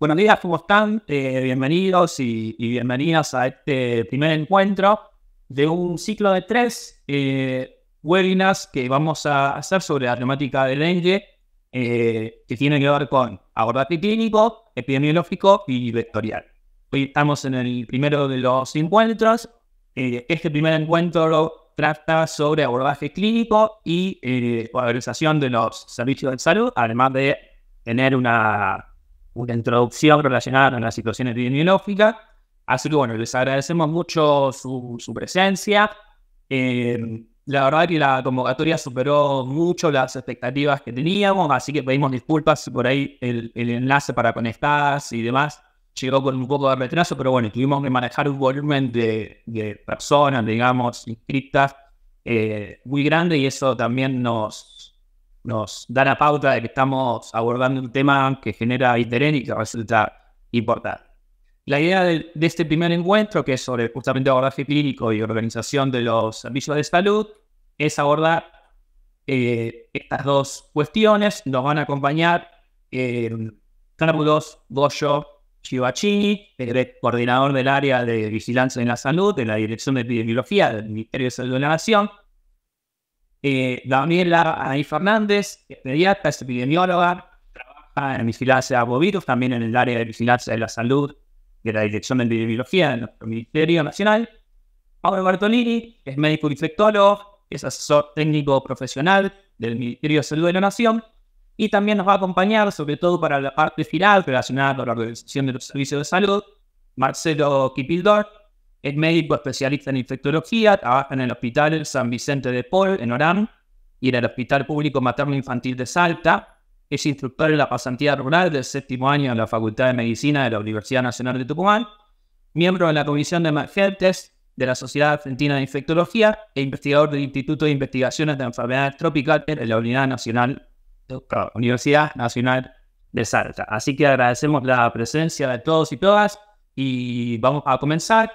Buenos días, ¿cómo están? Eh, bienvenidos y, bienvenidas a este primer encuentro de un ciclo de tres eh, webinars que vamos a hacer sobre la temática del dengue, eh, que tiene que ver con abordaje clínico, epidemiológico y vectorial. Hoy estamos en el primero de los encuentros. este primer encuentro trata sobre abordaje clínico y organización de los servicios de salud, además de tener una una introducción relacionada con las situación epidemiológica. Así que bueno, les agradecemos mucho su, su presencia. Eh, la verdad es que la convocatoria superó mucho las expectativas que teníamos, así que pedimos disculpas por ahí el, el, enlace para conectadas y demás llegó con un poco de retraso, pero bueno, tuvimos que manejar un volumen de, de personas, digamos, inscritas eh, muy grande y eso también nos, nos da la pauta de que estamos abordando un tema que genera interés y que resulta importante. La idea de, este primer encuentro, que es sobre justamente abordaje clínico y organización de los servicios de salud, es abordar eh, estas dos cuestiones. Nos van a acompañar eh, Goyo Chivachini, coordinador del área de vigilancia en la salud de la Dirección de Epidemiología del Ministerio de Salud de la Nación, eh, Daniela Anaí Fernández, es es epidemióloga, trabaja en vigilancia de abovirus, también en el área de vigilancia de la salud de la Dirección de Epidemiología de nuestro Ministerio Nacional. Pablo que es médico infectólogo, es asesor técnico profesional del Ministerio de Salud de la Nación y también nos va a acompañar, sobre todo para la parte final relacionada con la organización de los servicios de salud, Marcelo Kipildor, es médico especialista en infectología, trabaja en el Hospital San Vicente de Paul, en Orán, y en el Hospital Público Materno Infantil de Salta. Es instructor en la pasantía rural del séptimo año en la Facultad de Medicina de la Universidad Nacional de Tucumán, miembro de la Comisión de Emergentes de la Sociedad Argentina de Infectología e investigador del Instituto de Investigaciones de Enfermedades Tropicales de la Universidad Nacional de Salta. Así que agradecemos la presencia de todos y todas y vamos a comenzar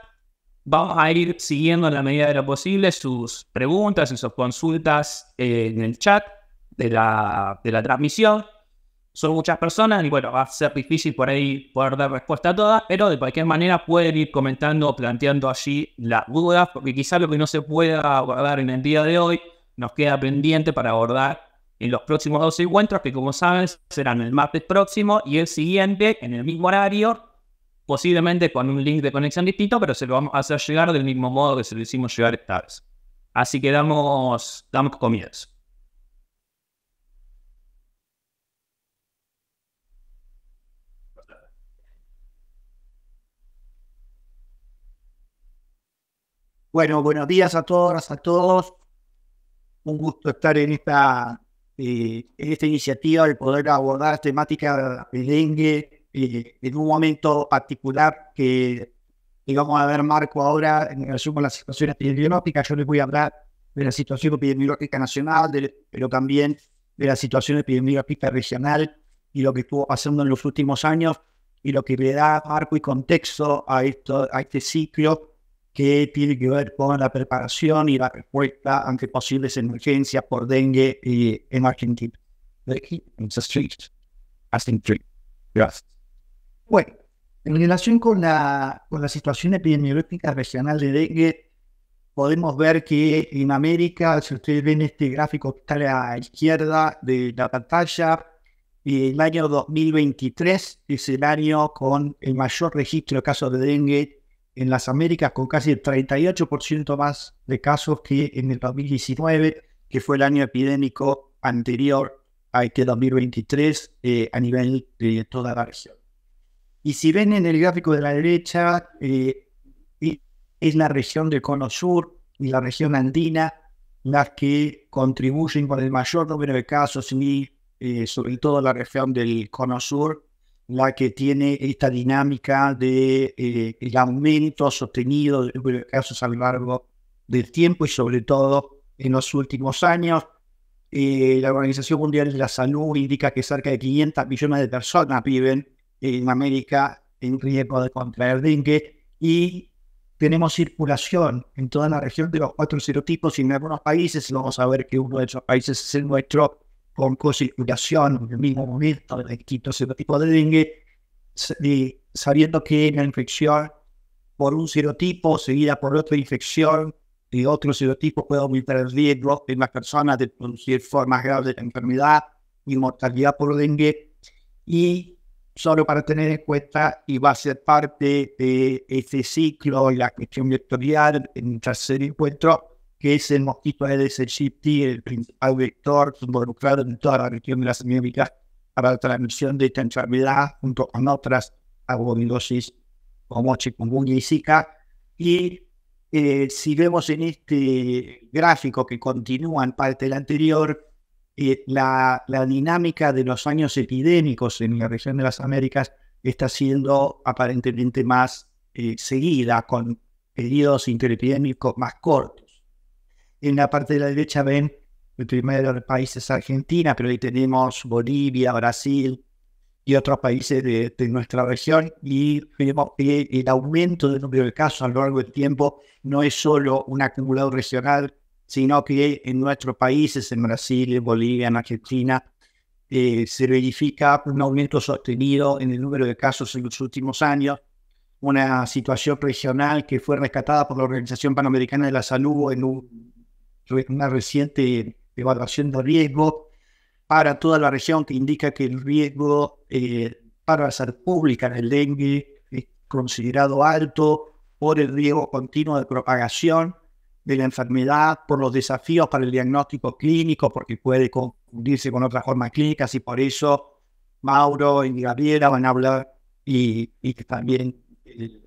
Vamos a ir siguiendo en la medida de lo posible sus preguntas y sus consultas eh, en el chat de la, de la transmisión. Son muchas personas y bueno, va a ser difícil por ahí poder dar respuesta a todas, pero de cualquier manera pueden ir comentando o planteando allí las dudas, porque quizá lo que no se pueda abordar en el día de hoy nos queda pendiente para abordar en los próximos dos encuentros, que como saben serán el martes próximo y el siguiente en el mismo horario posiblemente con un link de conexión distinto, pero se lo vamos a hacer llegar del mismo modo que se lo hicimos llegar esta vez. Así que damos, damos Bueno, buenos días a todas, a todos. Un gusto estar en esta, eh, esta iniciativa, el poder abordar temática de dengue eh, en un momento particular que vamos a ver Marco ahora en relación con la situación epidemiológica. Yo les voy a hablar de la situación epidemiológica nacional, pero también de la situación epidemiológica regional y lo que estuvo pasando en los últimos años y lo que le da marco y contexto a, esto, a este ciclo que tiene que ver con la preparación y la respuesta ante posibles emergencias por dengue eh, en Argentina. Gracias. Bueno, en relación con la, con la situación epidemiológica regional de dengue, podemos ver que en América, si ustedes ven este gráfico que está a la izquierda de la pantalla, el año 2023 es el año con el mayor registro de casos de dengue en las Américas, con casi el 38% más de casos que en el 2019, que fue el año epidémico anterior a este 2023 eh, a nivel de toda la región. Y si ven en el gráfico de la derecha, eh, es la región del cono sur y la región andina las que contribuyen con el mayor número de casos y eh, sobre todo la región del cono sur, la que tiene esta dinámica de eh, el aumento sostenido del de casos a lo largo del tiempo y sobre todo en los últimos años. la Organización Mundial de la Salud indica que cerca de 500 millones de personas viven en América en riesgo de contraer dengue y tenemos circulación en toda la región de los cuatro serotipos y en algunos países vamos a ver que uno de esos países es el nuestro con co-circulación en el mismo momento de quinto serotipo de dengue sabiendo que la infección por un serotipo seguida por otra infección de otro serotipo puede aumentar el riesgo en las personas de producir formas graves de la enfermedad y mortalidad por dengue y solo para tener en cuenta y va a ser parte de este ciclo, la cuestión vectorial en el tercer encuentro, que es el mosquito LSGT, el principal vector involucrado en toda la región de las Américas para la transmisión de esta enfermedad junto con otras abominosis como chikungunya y zika. Y eh, si vemos en este gráfico que continúa en parte del anterior, la, la, dinámica de los años epidémicos en la región de las Américas está siendo aparentemente más eh, seguida, con periodos interepidémicos más cortos. En la parte de la derecha ven el primer país es Argentina, pero ahí tenemos Bolivia, Brasil y otros países de, nuestra región y vemos que el aumento del número de casos a lo largo del tiempo no es solo un acumulado regional sino que en nuestros países, en Brasil, Bolivia, en Argentina, eh, se verifica un aumento sostenido en el número de casos en los últimos años, una situación regional que fue rescatada por la Organización Panamericana de la Salud en una reciente evaluación de riesgo para toda la región que indica que el riesgo eh, para la salud pública el dengue es considerado alto por el riesgo continuo de propagación de la enfermedad, por los desafíos para el diagnóstico clínico, porque puede confundirse con otras formas clínicas y por eso Mauro y Gabriela van a hablar y, y también eh,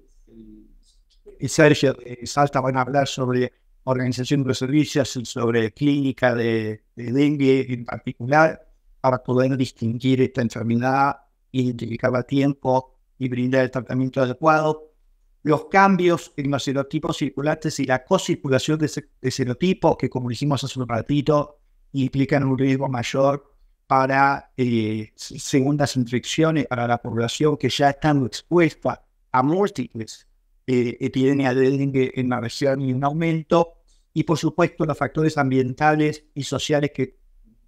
Sergio y Salta van a hablar sobre organización de servicios y sobre clínica de, de dengue en particular para poder distinguir esta enfermedad, identificarla a tiempo y brindar el tratamiento adecuado los cambios en los serotipos circulantes y la cocirculación de, de serotipos, que como hicimos hace un ratito, implican un riesgo mayor para eh, segundas infecciones para la población que ya está expuesta a múltiples eh, epidemias de dengue en la región y un aumento. Y por supuesto los factores ambientales y sociales que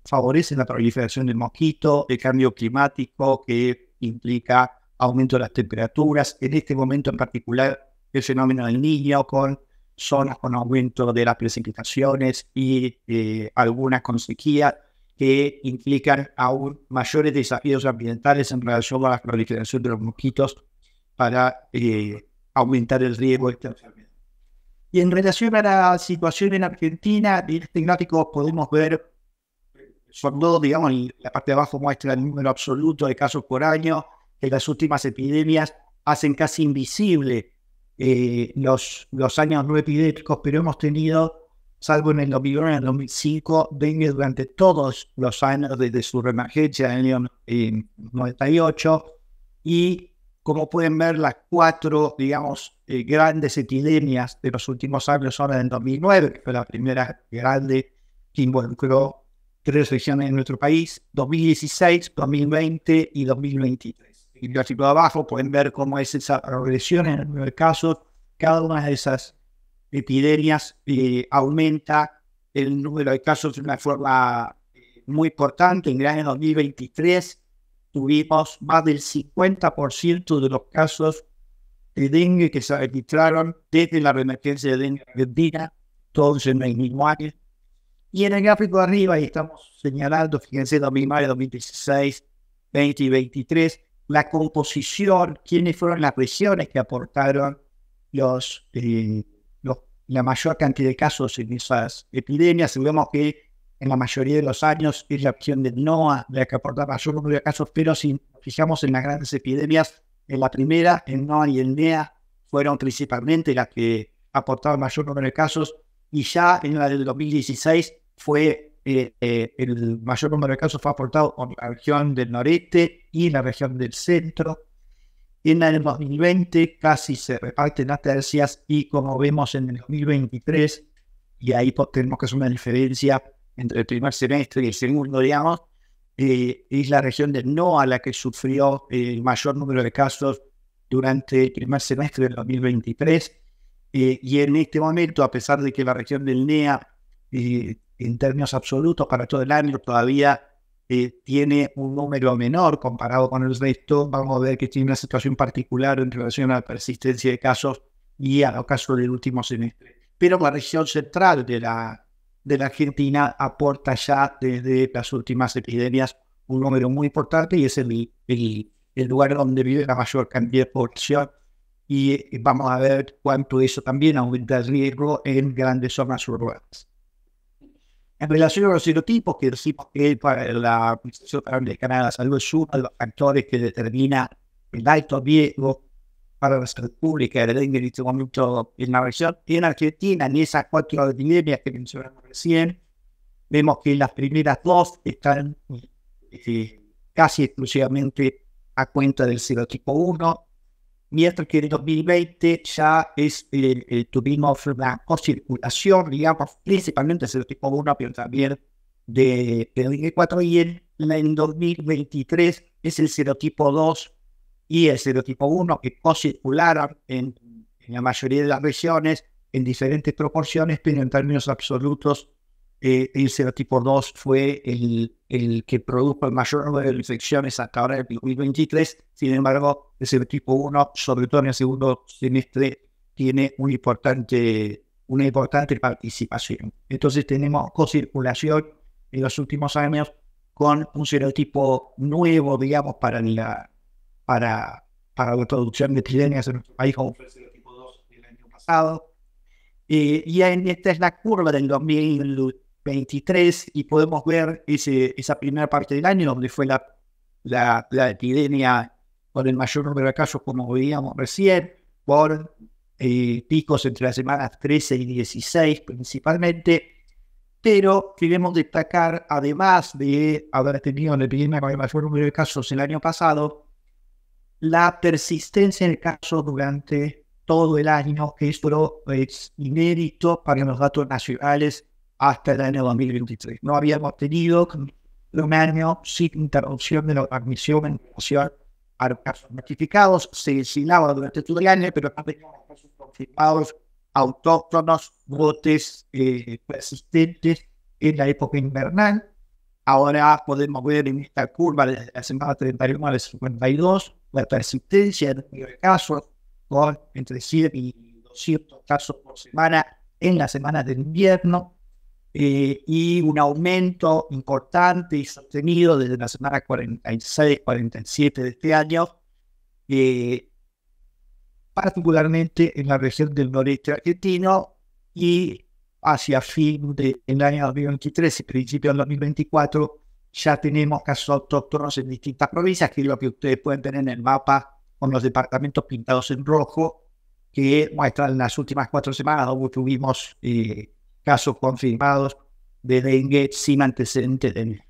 favorecen la proliferación del mosquito, el cambio climático que implica aumento de las temperaturas, en este momento en particular el fenómeno del niño con zonas con aumento de las precipitaciones y eh, algunas con que implican aún mayores desafíos ambientales en relación a la proliferación de los mosquitos para eh, aumentar el riesgo de esta enfermedad. Y en relación a la situación en Argentina, en este gráfico podemos ver, sobre todo, digamos, la parte de abajo muestra el número absoluto de casos por año, las últimas epidemias hacen casi invisible eh, los, años no epidémicos, pero hemos tenido, salvo en el 2001 y el 2005, dengue durante todos los años desde su reemergencia en el 98. Y como pueden ver, las cuatro, digamos, eh, grandes epidemias de los últimos años son en 2009, que fue la primera grande que involucró tres regiones en nuestro país, 2016, 2020 y 2023 el gráfico de abajo pueden ver cómo es esa progresión en el de caso. Cada una de esas epidemias eh, aumenta el número de casos de una forma eh, muy importante. En el año 2023 tuvimos más del 50% de los casos de dengue que se registraron desde la remergencia de dengue argentina, todos en el mismo año. Y en el gráfico de arriba, estamos señalando, fíjense, 2009, 2016, 2023, la composición, quiénes fueron las regiones que aportaron eh, los, la mayor cantidad de casos en esas epidemias. Y vemos que en la mayoría de los años es la opción de NOAA la que aporta mayor número de casos, pero si fijamos en las grandes epidemias, en la primera, en Noa y en NEA, fueron principalmente las que aportaron mayor número de casos, y ya en la del 2016 fue eh, el mayor número de casos fue aportado por la región del noreste y la región del centro. En el 2020 casi se reparten las tercias y como vemos en el 2023, y ahí tenemos que hacer una diferencia entre el primer semestre y el segundo, digamos, eh, es la región del NOA la que sufrió eh, el mayor número de casos durante el primer semestre del 2023. y en este momento, a pesar de que la región del NEA en términos absolutos para todo el año todavía eh, tiene un número menor comparado con el resto, vamos a ver que tiene una situación particular en relación a la persistencia de casos y a los casos del último semestre. Pero la región central de la, de Argentina aporta ya desde las últimas epidemias un número muy importante y es el, el, el lugar donde vive la mayor cantidad de población. Y eh, vamos a ver cuánto eso también aumenta el riesgo en grandes zonas urbanas. En relación a los serotipos que decimos que para la Administración de Canadá Salud es los factores que determina el alto riesgo para la salud pública en este momento en la región. en Argentina, en esas cuatro epidemias que mencionamos recién, vemos que las primeras dos están eh, casi exclusivamente a cuenta del serotipo 1, mientras que en 2020 ya es, el, eh, eh, tuvimos la circulación, digamos, principalmente del serotipo 1, pero también de, de 4 y en, 2023 es el serotipo 2 y el serotipo 1 que co en, en la mayoría de las regiones en diferentes proporciones, pero en términos absolutos eh, el serotipo 2 fue el, el, que produjo el mayor número de infecciones hasta ahora del 2023. Sin embargo, el serotipo 1, sobre todo en el segundo semestre, tiene un importante, una importante participación. Entonces tenemos co-circulación en los últimos años con un serotipo nuevo, digamos, para la, para, para producción de epidemias en nuestro país, como fue el serotipo 2 del año pasado. Eh, y esta es la curva del 2000, 23 y podemos ver ese, esa primera parte del año donde fue la, la, epidemia con el mayor número de casos como veíamos recién, por eh, picos entre las semanas 13 y 16 principalmente, pero queremos destacar, además de haber tenido una epidemia con el mayor número de casos el año pasado, la persistencia el caso durante todo el año, que esto es inédito para los datos nacionales hasta el año 2023. No habíamos tenido ...lo año sin interrupción de la admisión en relación a los casos notificados. Se durante todo el año, pero no teníamos casos confirmados autóctonos, brotes eh, persistentes en la época invernal. Ahora podemos ver en esta curva de la semana 31 al 52 la persistencia de casos con entre 100 y 200 casos por semana en la semanas de invierno eh, y un aumento importante y sostenido desde la semana 46-47 de este año, eh, particularmente en la región del noreste argentino y hacia fin del el año 2023 y principio del 2024 ya tenemos casos autóctonos en distintas provincias, que es lo que ustedes pueden tener en el mapa con los departamentos pintados en rojo, que muestran las últimas cuatro semanas donde tuvimos eh, casos confirmados de dengue sin antecedente de dengue.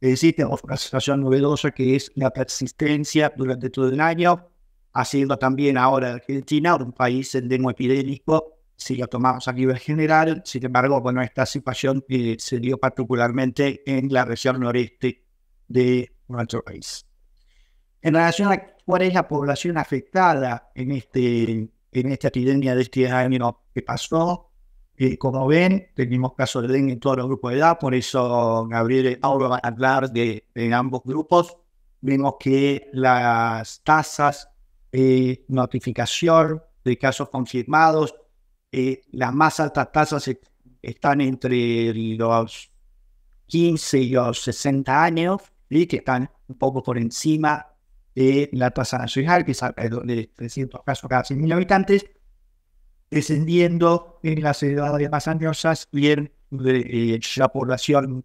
Es decir, tenemos una situación novedosa que es la persistencia durante todo el año, haciendo también ahora Argentina un país en dengue epidémico si lo tomamos a nivel general. Sin embargo, bueno, esta situación eh, se dio particularmente en la región noreste de nuestro país. En relación a cuál es la población afectada en, este, en esta epidemia de este año que pasó, y como ven, tenemos casos de dengue en todos los grupos de edad, por eso Gabriel y Álvaro van a hablar de, ambos grupos. Vemos que las tasas de notificación de casos confirmados, eh, las más altas tasas están entre los 15 y los 60 años, y que están un poco por encima de la tasa nacional, que es de 300 casos cada 100.000 habitantes descendiendo en las edades más añosas y en eh, la población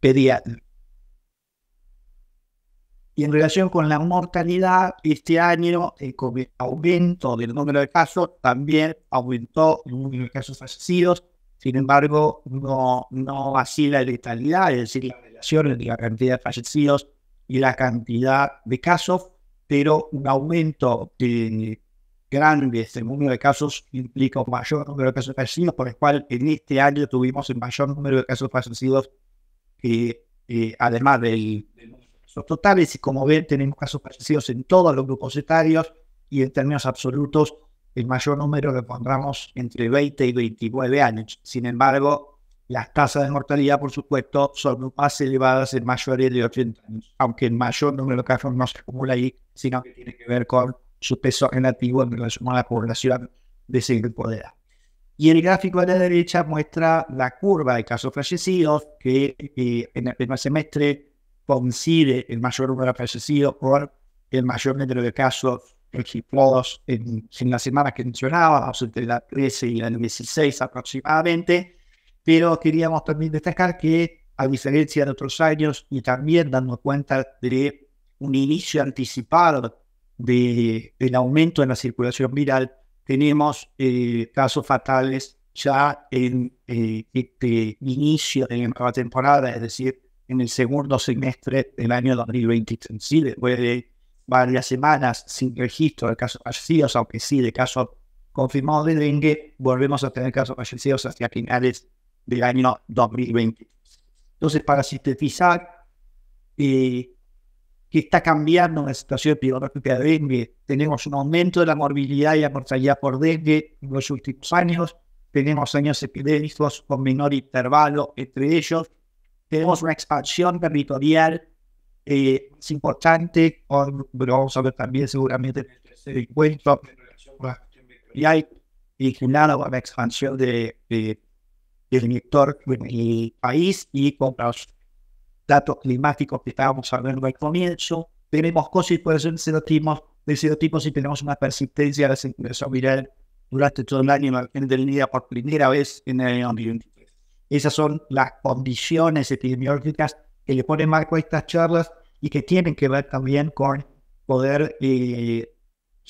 pediátrica. Y en relación con la mortalidad, este año, eh, con el aumento del número de casos, también aumentó el número de casos fallecidos. Sin embargo, no, no así la letalidad, es decir, la relación entre la cantidad de fallecidos y la cantidad de casos, pero un aumento de eh, grandes, el este número de casos implica un mayor número de casos fallecidos, por el cual en este año tuvimos el mayor número de casos fallecidos, eh, además de los totales. Y como ven, tenemos casos fallecidos en todos los grupos etarios y en términos absolutos, el mayor número lo encontramos entre 20 y 29 años. Sin embargo, las tasas de mortalidad, por supuesto, son más elevadas en mayores de 80 años, aunque el mayor número de casos no se acumula ahí, sino que tiene que ver con su peso relativo en relación a la población de ese grupo de edad. Y el gráfico a la derecha muestra la curva de casos fallecidos que eh, en el primer semestre coincide el mayor número de fallecidos por el mayor número de casos registrados en, en las semanas que mencionaba, entre la 13 y la 16 aproximadamente. Pero queríamos también destacar que, a diferencia de otros años, y también dando cuenta de un inicio anticipado de, del aumento en la circulación viral, tenemos eh, casos fatales ya en eh, este inicio de la nueva temporada, es decir, en el segundo semestre del año 2023, después de varias semanas sin registro de casos fallecidos, aunque sí de casos confirmados de dengue, volvemos a tener casos fallecidos hacia finales del año 2020. Entonces, para sintetizar, eh, que está cambiando la situación epidemiológica de dengue. Tenemos un aumento de la morbilidad y la mortalidad por dengue en los últimos años. Tenemos años epidémicos con menor intervalo entre ellos. Tenemos una expansión territorial eh, importante, pero vamos a ver también seguramente el tercer encuentro y hay la expansión de, del sector en el país y con los datos climáticos que estábamos hablando al comienzo, tenemos que pueden ser de serotipos y tenemos una persistencia de la viral durante todo el año en día por primera vez en el ambiente. Esas son las condiciones epidemiológicas que le ponen marco a estas charlas y que tienen que ver también con poder eh,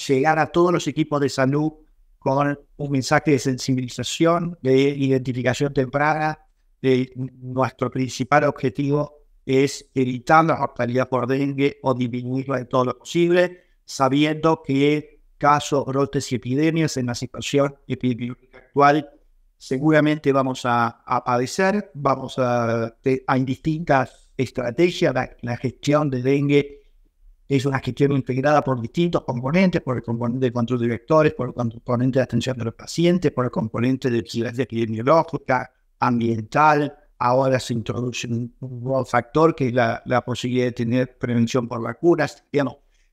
llegar a todos los equipos de salud con un mensaje de sensibilización, de identificación temprana, de nuestro principal objetivo es evitar la mortalidad por dengue o disminuirla de todo lo posible, sabiendo que casos, brotes y epidemias en la situación epidemiológica actual seguramente vamos a, padecer, vamos a, a distintas estrategias, la, gestión de dengue es una gestión integrada por distintos componentes, por el componente de control de vectores, por el componente de atención de los pacientes, por el componente de vigilancia epidemiológica, ambiental, ahora se introduce un nuevo factor que es la, posibilidad de tener prevención por vacunas.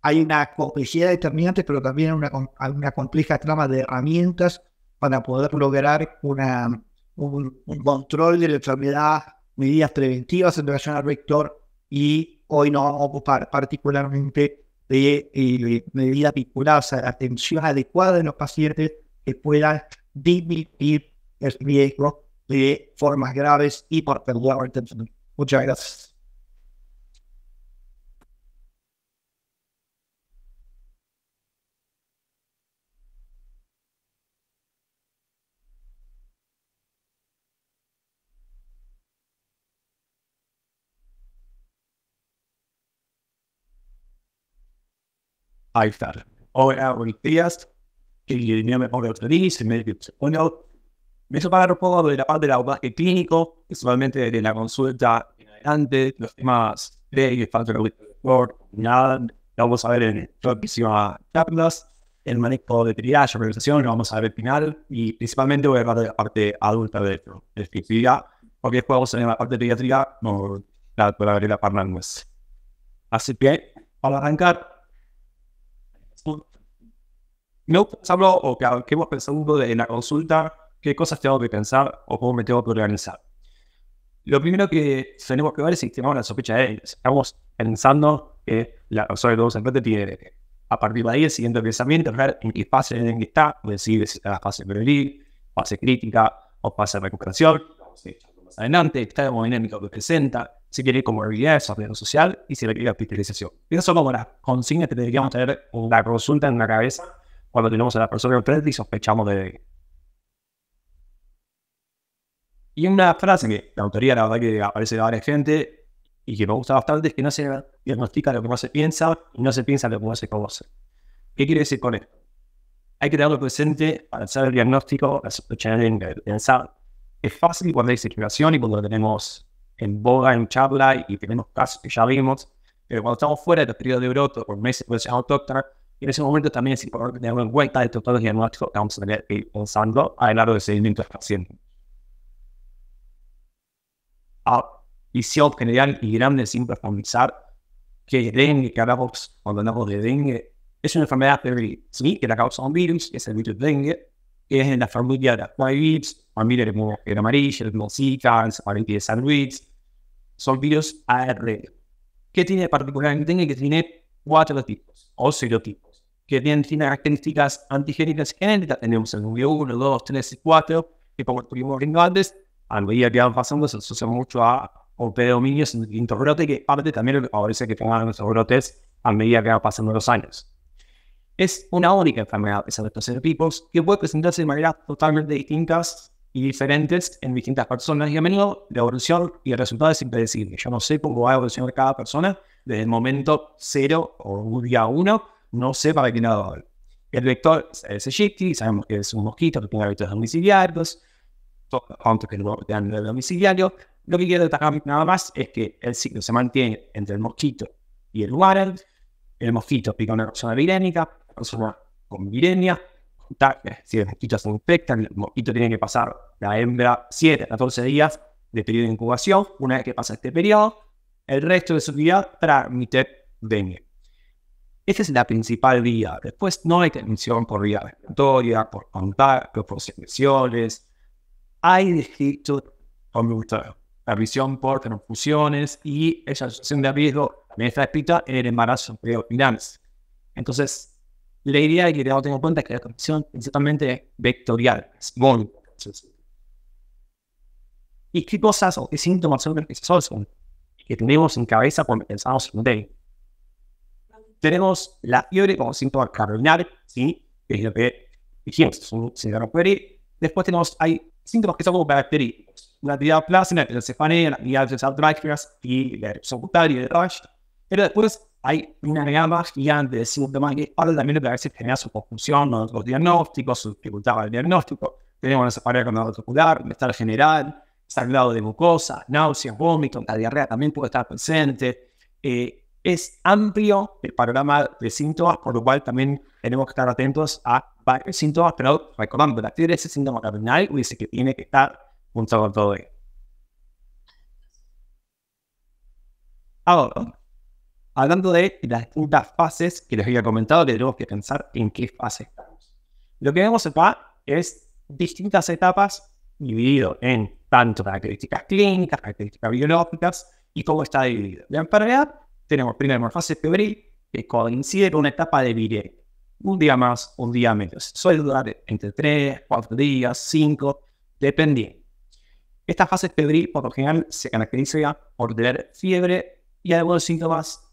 hay una complejidad determinante, pero también una, una compleja trama de herramientas para poder lograr una, un, control de la enfermedad, medidas preventivas en relación al vector y hoy nos vamos a ocupar particularmente de, de eh, medidas vinculadas a la atención adecuada de los pacientes que puedan disminuir el riesgo de formas graves y por perdurar el tiempo. Muchas gracias. Ahí está. Hola, buenos días. Que el día me ponga otra vez y me dice, bueno, me hizo pagar un poco de la parte del abordaje clínico, principalmente de la consulta en adelante, los temas de factor por nada, lo vamos a ver en próxima charlas, el manejo de triage, organización, lo vamos a ver final, y principalmente voy a hablar de la parte adulta de la este efectividad, porque después vamos a ver la parte de pediatría, no, la, la, la, la más. Así que, para arrancar, no, Sablo, o que hemos pensado de la consulta qué cosas tengo que pensar o cómo me tengo que organizar. Lo primero que tenemos que ver es si tenemos la sospecha de ellos Estamos pensando que la persona que tenemos enfrente tiene A partir de ahí, el siguiente pensamiento es ver en qué fase que está, decir si es la fase prioridad, fase crítica o fase de recuperación. Sí. adelante, está dinámico que presenta, si quiere como habilidades, orden social y si requiere hospitalización. Esas son como las consignas que deberíamos tener una consulta en la cabeza cuando tenemos a la persona enfrente y sospechamos de y una frase que la autoría, la verdad, que aparece de varias gente y que me gusta bastante es que no se diagnostica lo que no se piensa y no se piensa lo que no se conoce. ¿Qué quiere decir con esto? Hay que tenerlo presente para hacer el diagnóstico, en la pensar. Es fácil cuando hay circulación y cuando lo tenemos en boga, en charla y tenemos casos que ya vimos, pero cuando estamos fuera de periodo de broto por meses, por autóctona y en ese momento también es importante tener en cuenta de todos los diagnósticos que vamos a tener que ir pensando a lo largo del seguimiento del paciente. Y si visión general y grande sin profundizar, que es dengue, que hablamos cuando hablamos de dengue, es una enfermedad ¿sí? que la causa un virus, que es el virus dengue, que es en la familia de las virus, familia de el amarillo, el Zika, la pariente de sandwich, son virus ARN. ¿Qué tiene de particular el dengue? Que tiene cuatro tipos o serotipos, que tienen, tienen características antigénicas genéticas, tenemos el número 1, 2, 3 y 4, que como estuvimos viendo antes, a medida que van pasando se asocia mucho a en el quinto brote que parte también favorece que tengan esos brotes a medida que van pasando los años. Es una única enfermedad, esa de estos que puede presentarse de maneras totalmente distintas y diferentes en distintas personas y a menudo la evolución y el resultado es impredecible. Yo no sé cómo va a evolucionar cada persona desde el momento cero o día uno, no sé para qué nada va. El vector es shifty, sabemos que es un mosquito que tiene hábitos domiciliarios, aunque que en el domiciliario. Lo que quiero destacar nada más es que el ciclo se mantiene entre el mosquito y el lugar El mosquito pica a una persona virénica, persona con viremia. Eh, si el mosquito se infectan el mosquito tiene que pasar la hembra 7 a 14 días de periodo de incubación. Una vez que pasa este periodo, el resto de su vida transmite dengue. Esta es la principal vía. Después no hay transmisión por vía respiratoria, por contacto, por secreciones, hay distintos gusta La visión por transfusiones y esa asociación de riesgo me está escrita en el embarazo predominante. Entonces, la idea y que tengo en cuenta es que la condición principalmente es vectorial, es ¿Y qué cosas o qué síntomas son los que tenemos en cabeza cuando pensamos en un day? Tenemos la fiebre como síntoma cardinal, ¿sí? es lo que dijimos, es un síndrome Después tenemos, hay síntomas que son como bacterias, La actividad plástica, la cefalea, la actividad y la erupción y el rash. Pero después hay una gama gigante de síntomas que ahora también a veces genera su confusión, los diagnósticos, su dificultad el diagnóstico. Tenemos una ocular, el estar general, sangrado de mucosa, náuseas, vómitos, la diarrea también puede estar presente. Eh, es amplio el panorama de síntomas, por lo cual también tenemos que estar atentos a varios síntomas, pero recordando, la fiebre es el síntoma cardinal, dice que tiene que estar junto con todo ello. Ahora, hablando de las distintas fases que les había comentado, que tenemos que pensar en qué fase estamos. Lo que vemos acá es distintas etapas dividido en tanto características clínicas, características biológicas y cómo está dividido. La enfermedad tenemos primero la fase febril, que coincide con una etapa de viré un día más, un día menos. Suele durar entre 3, 4 días, 5, dependiendo. Esta fase febril por lo general se caracteriza por tener fiebre y algunos síntomas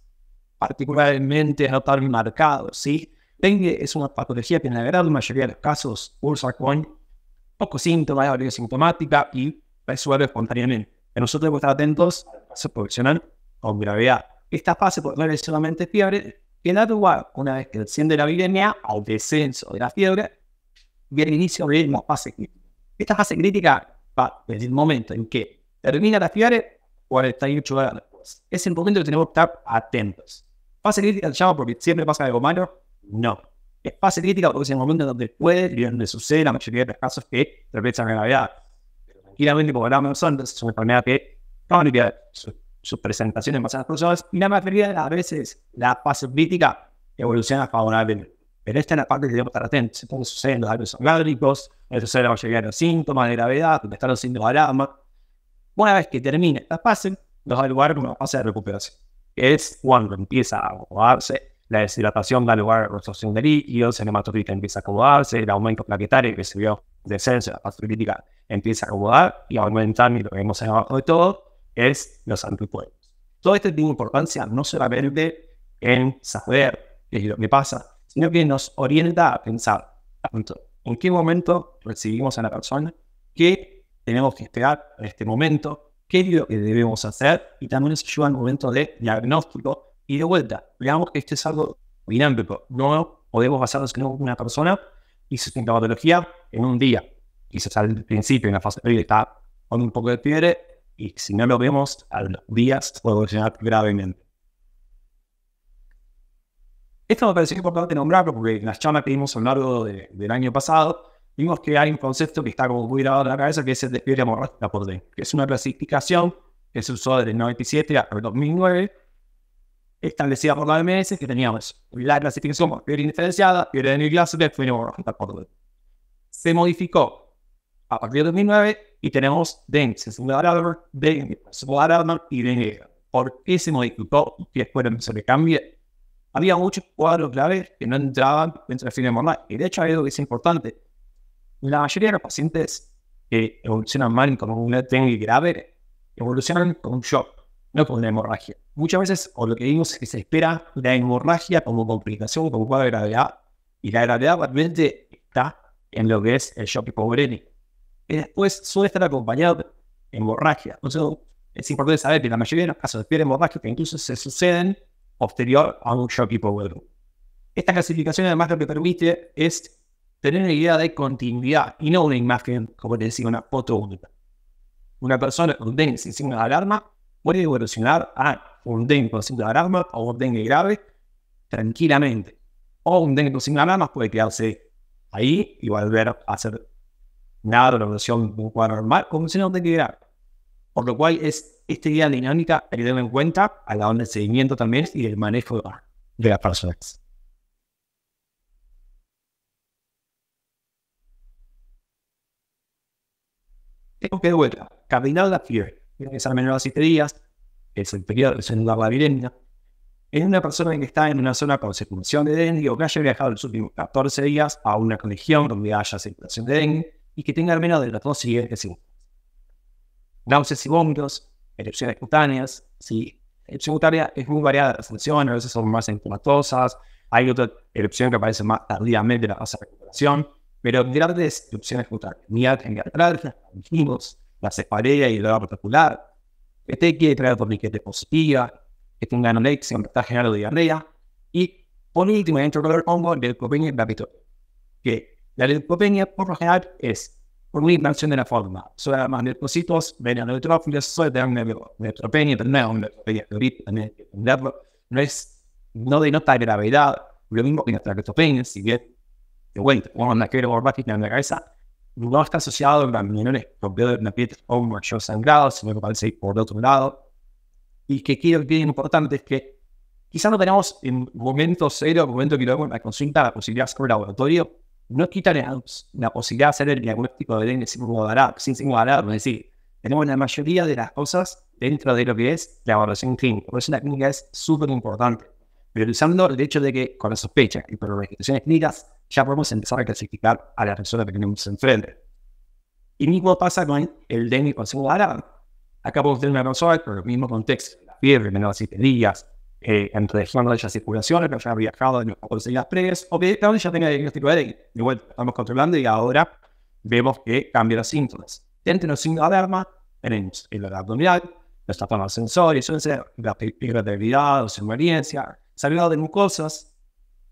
particularmente notar marcados. ¿sí? Dengue es una patología que en la mayoría de los casos pulsa con pocos síntomas, es sintomática y resuelve espontáneamente. Pero nosotros debemos estar atentos a la fase profesional con gravedad. Esta fase por lo es solamente fiebre el otro lugar, una vez que desciende la viremia, al descenso de la fiebre viene el inicio de la fase crítica. Esta fase crítica va desde el momento en que termina la fiebre, 48 horas después. Es el momento que tenemos que estar atentos. ¿Fase crítica se llama porque siempre pasa algo malo? No. Es fase crítica porque es el momento donde puede y donde sucede la mayoría de los casos que atraviesan la gravedad. Tranquilamente, como hablamos antes, es una enfermedad que no sus presentaciones más a las personas y la mayoría de las veces la fase crítica evoluciona favorablemente. Pero esta es la parte que debemos estar atentos. Entonces suceden los daños orgánicos, sucede la mayoría de los síntomas de gravedad, donde están los síntomas de alarma. Una vez que termina esta fase, nos da lugar a una fase de recuperación, que es cuando empieza a acomodarse la deshidratación da lugar a la absorción de líquidos, el hematocrita empieza a acomodarse, el aumento plaquetario que se vio descenso, la fase crítica empieza a acomodar y aumentar, y lo vemos abajo de todo, es los anticuerpos. Todo esto tiene importancia no solamente en saber qué es lo que pasa, sino que nos orienta a pensar en qué momento recibimos a la persona, qué tenemos que esperar en este momento, qué es lo que debemos hacer y también nos ayuda al momento de diagnóstico y de vuelta. Veamos que esto es algo dinámico, no podemos basarnos en una persona y su patología en un día. y sale al principio, en la fase previa, está con un poco de fiebre, y si no lo vemos a los días puede evolucionar gravemente. Esto me parece importante nombrarlo porque en las charlas que vimos a lo largo del año pasado vimos que hay un concepto que está como muy grabado en la cabeza que es el despliegue por D, que es una clasificación que se usó desde el 97 hasta el 2009 establecida por la OMS que teníamos la clasificación como fiebre de por D. Se modificó a partir de 2009 y tenemos den Sladador, DENSE, Sladador y Dengue. ¿Por qué se modificó y después se le cambia? Había muchos cuadros claves que no entraban dentro del la hemorragia, Y de hecho hay algo que es importante. La mayoría de los pacientes que evolucionan mal como una Dengue grave evolucionan con un shock, no con una hemorragia. Muchas veces, o lo que vimos es que se espera la hemorragia como complicación, como cuadro de gravedad, y la gravedad realmente está en lo que es el shock hipovolémico y después suele estar acompañado de hemorragia. O es importante saber que la mayoría de los casos de hemorragia Que incluso se suceden posterior a un shock hipovolémico. Esta clasificación además lo que permite es tener una idea de continuidad y no una imagen, como te decía, una foto única. Una persona con dengue sin signo de alarma puede evolucionar a un dengue con signos de alarma o un dengue grave tranquilamente. O un dengue con signos de alarma puede quedarse ahí y volver a ser nada de la relación normal como un señal de equilibrar. Por lo cual es esta idea dinámica hay que tener en cuenta a la hora del seguimiento también y del manejo de las personas. Tengo que de vuelta, cardinal la fiebre, es al menos las 7 días, es el periodo de la viremia. Es una persona que está en una zona con circulación de dengue o que haya viajado los últimos 14 días a una región donde haya circulación de dengue y que tenga al menos de las dos siguientes síntomas. Náuseas y vómitos, erupciones cutáneas, sí. Erupción cutánea es muy variada las funciones, a veces son más entomatosas, hay otra erupción que aparece más tardíamente en la fase de recuperación, pero grandes erupciones cutáneas, Miat en las anginos, la cefalea y el dolor particular, este quede traer torniquete positiva, que tenga anorexia, un está de diarrea, y por último, dentro del hongo, del copenia y la que la leucopenia por lo general es por una inversión de la forma. Son más leucocitos, ven a neutrófilos, soy de una neutropenia, pero no es una neutropenia no es, no denota gravedad, lo mismo que nuestra leucopenia, si bien, de vuelta, o una quebra borrágica en la cabeza, no está asociado a menores de una piel o un mayor sangrado, sino que parece ir por otro lado. Y que quiero que importante es que quizás no tenemos en momento cero, en momento que lo vemos en la consulta, la posibilidad de hacer un laboratorio no quitan la posibilidad de hacer el diagnóstico de sin sin guardar, es decir, tenemos la mayoría de las cosas dentro de lo que es la evaluación clínica. Por eso la clínica es súper importante. Pero usando el hecho de que con la sospecha y por las restricciones clínicas ya podemos empezar a clasificar a la personas que tenemos enfrente. Y mismo pasa con el dengue con Acá podemos tener una persona con el mismo contexto, la fiebre, menos de 7 días, eh, de las circulaciones, ...que ya había viajado de conseguidas previas, o que ya tenía diagnóstico de dengue. De estamos controlando y ahora vemos que cambian los síntomas. Dentro los signos de alarma tenemos el abdominal, los tapados sensorios, suelen ser la irritabilidad o somnolencia, de mucosas,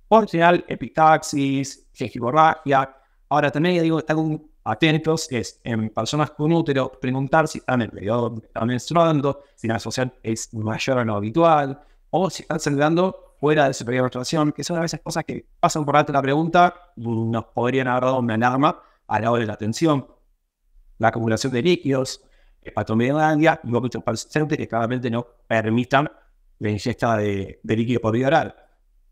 por general, epitaxis, gingivorragia. Ahora también digo, están atentos, es en personas con útero, preguntar si están en periodo, están menstruando, si la asociación es mayor a lo habitual, o si están saludando fuera de su periodo de que son a veces cosas que pasan por alto la pregunta, nos podrían haber dado una alarma a la hora de la atención, la acumulación de líquidos, hepatomegalia, glóbulos persistentes que claramente no permitan la ingesta de, de líquido por vía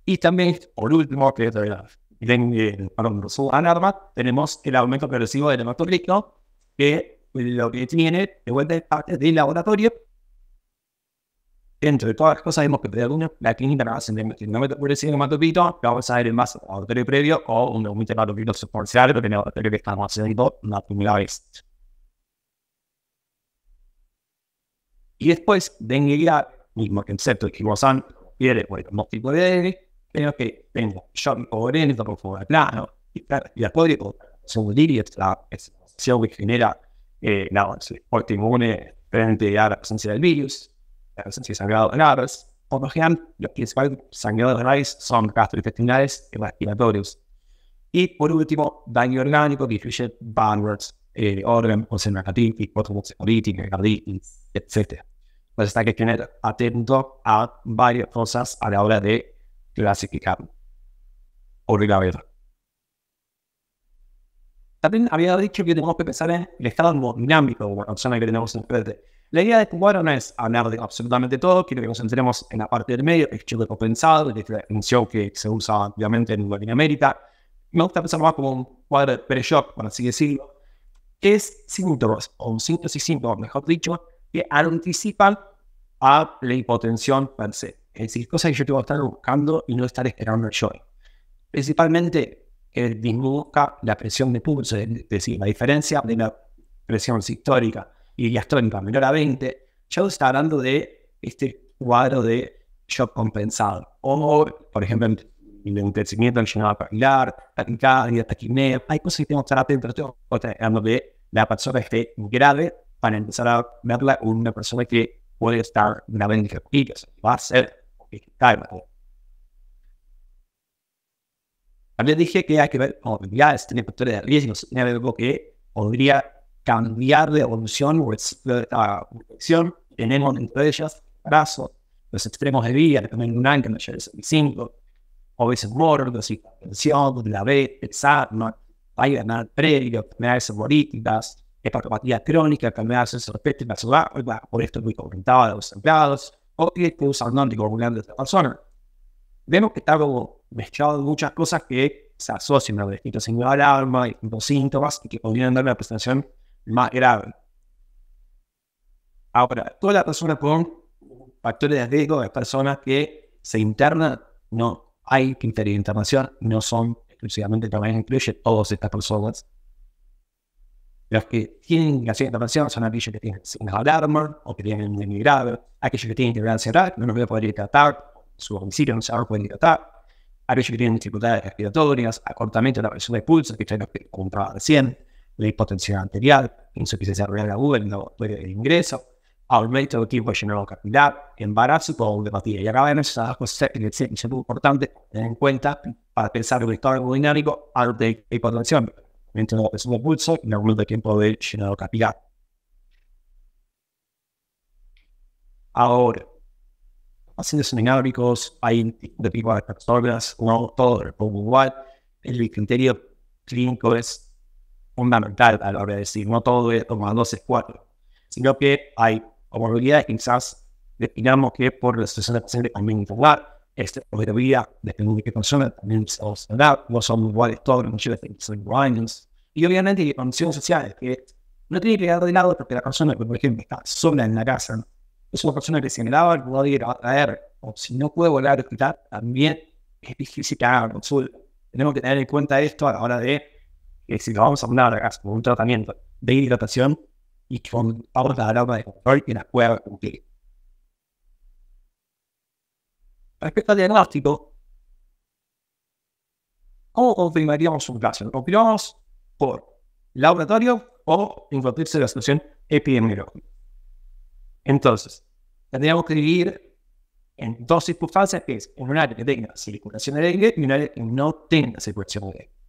Y también, por último, que es alarma, tenemos el aumento progresivo del hematocrito, que lo que tiene de vuelta parte del laboratorio, dentro de todas las cosas hemos perdido alguna, la clínica no se de no me puede más vamos a ir más a previo o un de la pero tenemos que estamos haciendo la primera vez. Y después de mismo concepto de Kibosan, quiere el tipo de pero que tengo yo mi plano, y la código, son la que genera eh, la, eh, frente a la presencia del virus presencia de sangrado en aves. Por lo general, los principales sangrados nariz son gastrointestinales y respiratorios. Y por último, daño orgánico que incluye bandwidth, eh, orden, conservatismo, otros políticos, jardines, etc. Entonces hay que tener atento a varias cosas a la hora de clasificar o También había dicho que tenemos que pensar en el estado dinámico en la persona que tenemos en frente. La idea de este cuadro no es hablar de absolutamente todo, quiero que nos centremos en la parte del medio, el es Chile compensado, que es la definición que se usa obviamente en Latinoamérica. Me gusta pensar más como un cuadro de pre-shock, por así decirlo, que es síntomas, o síntomas y síntomas, mejor dicho, que anticipan a la hipotensión per se. Es decir, cosas que yo tengo que estar buscando y no estar esperando el joy. Principalmente, que disminuya la presión de pulso, es decir, la diferencia de la presión histórica y la menor a 20, yo estaba hablando de este cuadro de shock compensado. O, por ejemplo, el endurecimiento del llenado capilar, taquicardia, taquinea. Hay cosas que tenemos que estar atentos, pero estoy hablando de la persona que esté grave para empezar a verla con una persona que puede estar grave en los Va a ser También dije que hay que ver ya oh, habilidades, factores de riesgo, tiene algo que podría cambiar de evolución o evolución. Tenemos entre ellas brazos, los extremos de vía, también un ángel, no lleva el 5, o veces gordos, hipertensión, la B, el SARNA, hay ganar previo, enfermedades hemorríticas, hepatopatía crónica, enfermedades respectivas, por esto muy comentado de los empleados, o que usan no de la persona. Vemos que está como mezclado muchas cosas que se asocian a distintos signos de alarma, y los síntomas y que podrían dar una presentación más grave. Ahora, todas las personas con factores de riesgo de personas que se internan, no hay criterio de internación, no son exclusivamente también incluye todas estas personas. Los que tienen indicación de internación son aquellos que tienen signos de alarma o que tienen un nivel grave, aquellos que tienen intolerancia oral, no los voy a poder tratar, su homicidio no se va a poder tratar, aquellos que tienen dificultades respiratorias, acortamiento de la presión de pulso, que que lo contaba recién, la hipotensión arterial, insuficiencia de aguda, el de ingreso, aumento de tiempo de capilar, embarazo todo por tía Y acá vemos esas cosas que es muy importante tener en cuenta para pensar en un estado dinámico ante la hipotensión, mientras no es es pulso y el aumento de tiempo de generado capilar. Ahora, pacientes dinámicos, hay de tipo de personas, no todo el igual. El criterio clínico es fundamental a la hora de decir, no todo es a dos es cuatro, sino que hay probabilidades quizás definamos que por la situación de paciente también informar, esta probabilidad depende de qué persona también se va no son iguales todos, muchas veces son iguales. Y obviamente hay condiciones sociales que no tiene que quedar de lado porque la persona que, por ejemplo, está sola en la casa, es una persona que se el no puede ir a traer, o si no puede volar a hospital, también es difícil que haga consulta. Tenemos que tener en cuenta esto a la hora de que si lo vamos a hablar gas con un tratamiento de hidratación y con a la alarma de control que la pueda cumplir. Respecto al diagnóstico, ¿cómo confirmaríamos un caso? ¿Lo confirmamos por laboratorio o invertirse la situación epidemiológica? Entonces, tendríamos que dividir en dos circunstancias, que es en un área que tenga circulación de aire y un área que no tenga circulación de aire.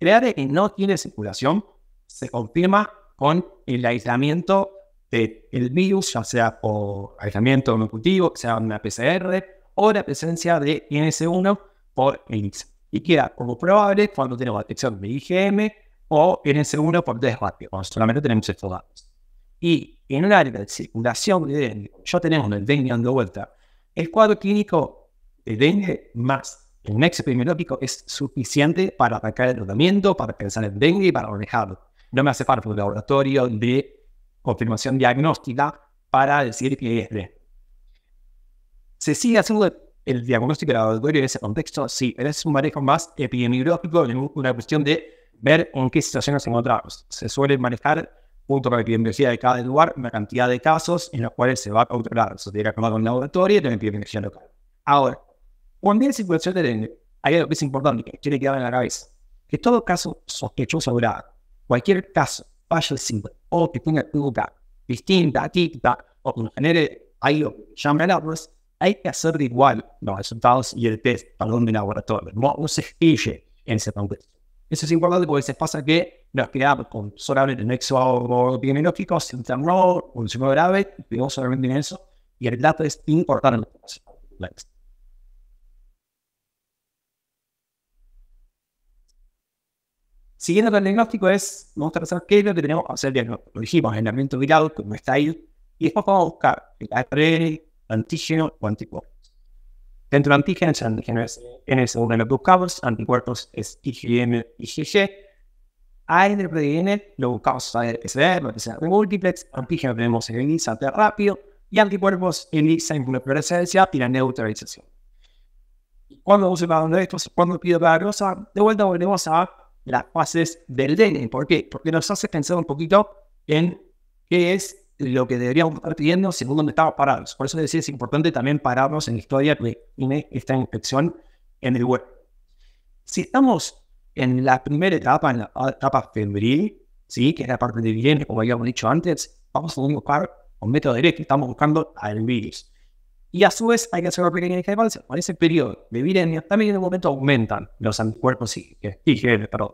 El área que no tiene circulación se confirma con el aislamiento del virus, ya sea por aislamiento cultivo, sea una PCR, o la presencia de NS1 por ELISA. Y queda como probable cuando tenemos detección de IgM o NS1 por test rápido, cuando solamente tenemos estos datos. Y en un área de circulación de dengue, ya tenemos el dengue dando vuelta, el cuadro clínico de dengue más el nexo epidemiológico es suficiente para atacar el tratamiento, para pensar en dengue y para manejarlo. No me hace falta un laboratorio de confirmación diagnóstica para decir que es ¿Se sigue haciendo el diagnóstico de laboratorio en ese contexto? Sí, pero es un manejo más epidemiológico, una cuestión de ver en qué situación nos encontramos. Se suele manejar, junto con la epidemiología de cada lugar, una cantidad de casos en los cuales se va a controlar. Se tiene que con el laboratorio y la epidemiología local. Ahora, cuando hay circulación de dengue, hay algo que es importante que tiene que dar en la cabeza, que todo caso sospechoso grave, cualquier caso, vaya simple, o que tenga duda distinta, típica, o que genere algo que llaman alarmas, hay que hacer de igual los resultados y el test para de laboratorio. No, se fije en ese contexto. Eso es importante porque se pasa que nos quedamos con solamente el nexo epidemiológico, sin temor, un grave, vivimos solamente en eso, y el dato es importante. Siguiendo con el diagnóstico es, vamos a pensar qué es lo que tenemos que hacer diagnóstico. Lo dijimos, ambiente viral, como está ahí, y después vamos a buscar el ARN, antígeno o anticuerpos. Dentro de antígenos, antígenos en el segundo lo los buscamos, anticuerpos es IgM, IgG. ARN, proteína, lo buscamos SDR, lo que sea multiplex. antígeno tenemos el ELISA, rápido, y anticuerpos, ELISA, inmunofluorescencia y la neutralización. Cuando vamos de esto, cuando pido para rosa, de vuelta volvemos a las fases del DNI. ¿Por qué? Porque nos hace pensar un poquito en qué es lo que deberíamos estar pidiendo según dónde estamos parados. Por eso decía, es importante también pararnos en la historia que está esta inspección en el web. Si estamos en la primera etapa, en la etapa febril, ¿sí? que es la parte de bien, como habíamos dicho antes, vamos a buscar un método directo, estamos buscando al virus. Y a su vez hay que hacer una pequeña discrepancia. En ese periodo de viremia también en el momento aumentan los anticuerpos IgM. Perdón.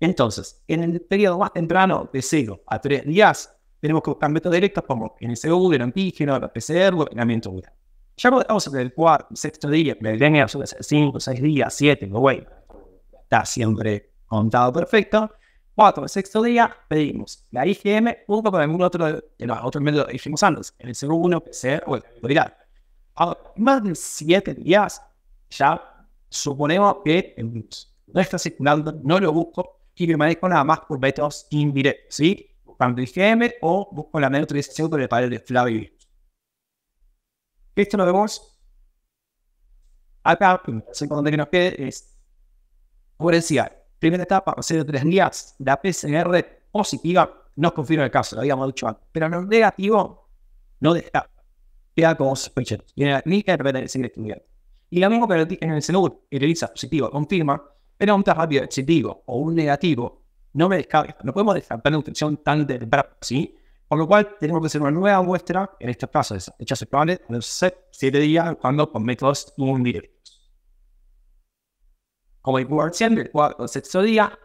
Entonces, en el periodo más temprano, de 0 a 3 días, tenemos que buscar métodos directos como NSU, el antígeno, el PCR, el ordenamiento. oral. Ya podemos en el cuarto, sexto día, la su suele ser 5, 6 días, 7, no bueno, está siempre contado perfecto. Cuatro, el sexto día, pedimos la IgM junto con algún otro de los otros métodos que dijimos antes, el PCR o el oral. Ah, más de 7 días, ya suponemos que no está circulando, no lo busco y me manejo nada más por métodos indirectos, ¿sí? Buscando IgM o busco la utilización de el panel de Flavio Esto lo vemos acá, el segundo que nos queda es forensear. Primera etapa, hacer de 3 días, la PCR positiva no confirma el caso, lo habíamos dicho antes, pero lo negativo no destaca queda como sospecha. Y la clínica de sigue estudiando. Y la misma que en el seguro y realiza positivo confirma, pero un rápido positivo o un negativo no me descarga. No podemos descartar la nutrición tan temprana, ¿sí? Por lo cual, tenemos que hacer una nueva muestra, en este caso es Planet en los 7 días, cuando con un indirectos. Como igual siempre, el cuarto o sexto día,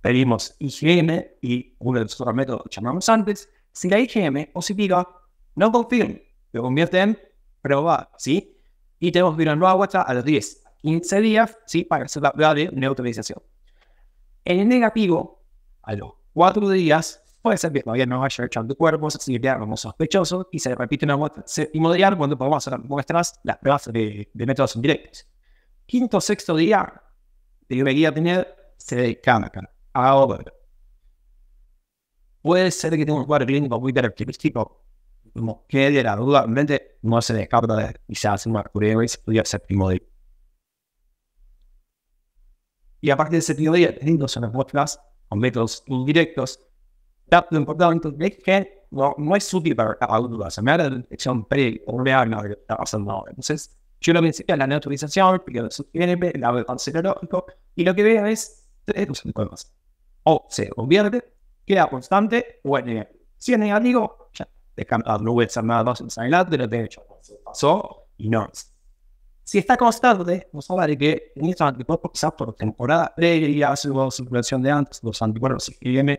pedimos IgM y uno de los otros métodos que llamamos antes. Si la IgM o si positiva no confirma lo convierte en prueba, ¿sí? Y tenemos que ir a a los 10, 15 días, ¿sí? Para hacer la prueba de neutralización. En el negativo, a los 4 días, puede ser que todavía no haya echando cuerpos, así que como sospechoso y se repite una vuelta y día cuando podemos hacer muestras, las pruebas de, de métodos indirectos. Quinto, sexto día, debería tener se cana. Ahora, puede ser que tenga un cuadro clínico muy característico, que de la duda, realmente no se descarta de, quizás y se podría día primo de Y aparte de ese primo de teniendo son las muestras con métodos indirectos, lo importante es que no, no es útil para cada duda, se me da la detección pre o lo que está pasando ahora. Entonces, yo lo mencioné, la neutralización, porque lo sostiene, el avance lógico, y lo que veo es tres cosas. O se convierte, queda constante, o es negativo. Si es negativo, ya de las nubes armadas en San pero de hecho, pasó y no. Si está constante, vamos a hablar de que en estos anticuerpos, quizás por temporada previa, su circulación de antes, los anticuerpos IgM,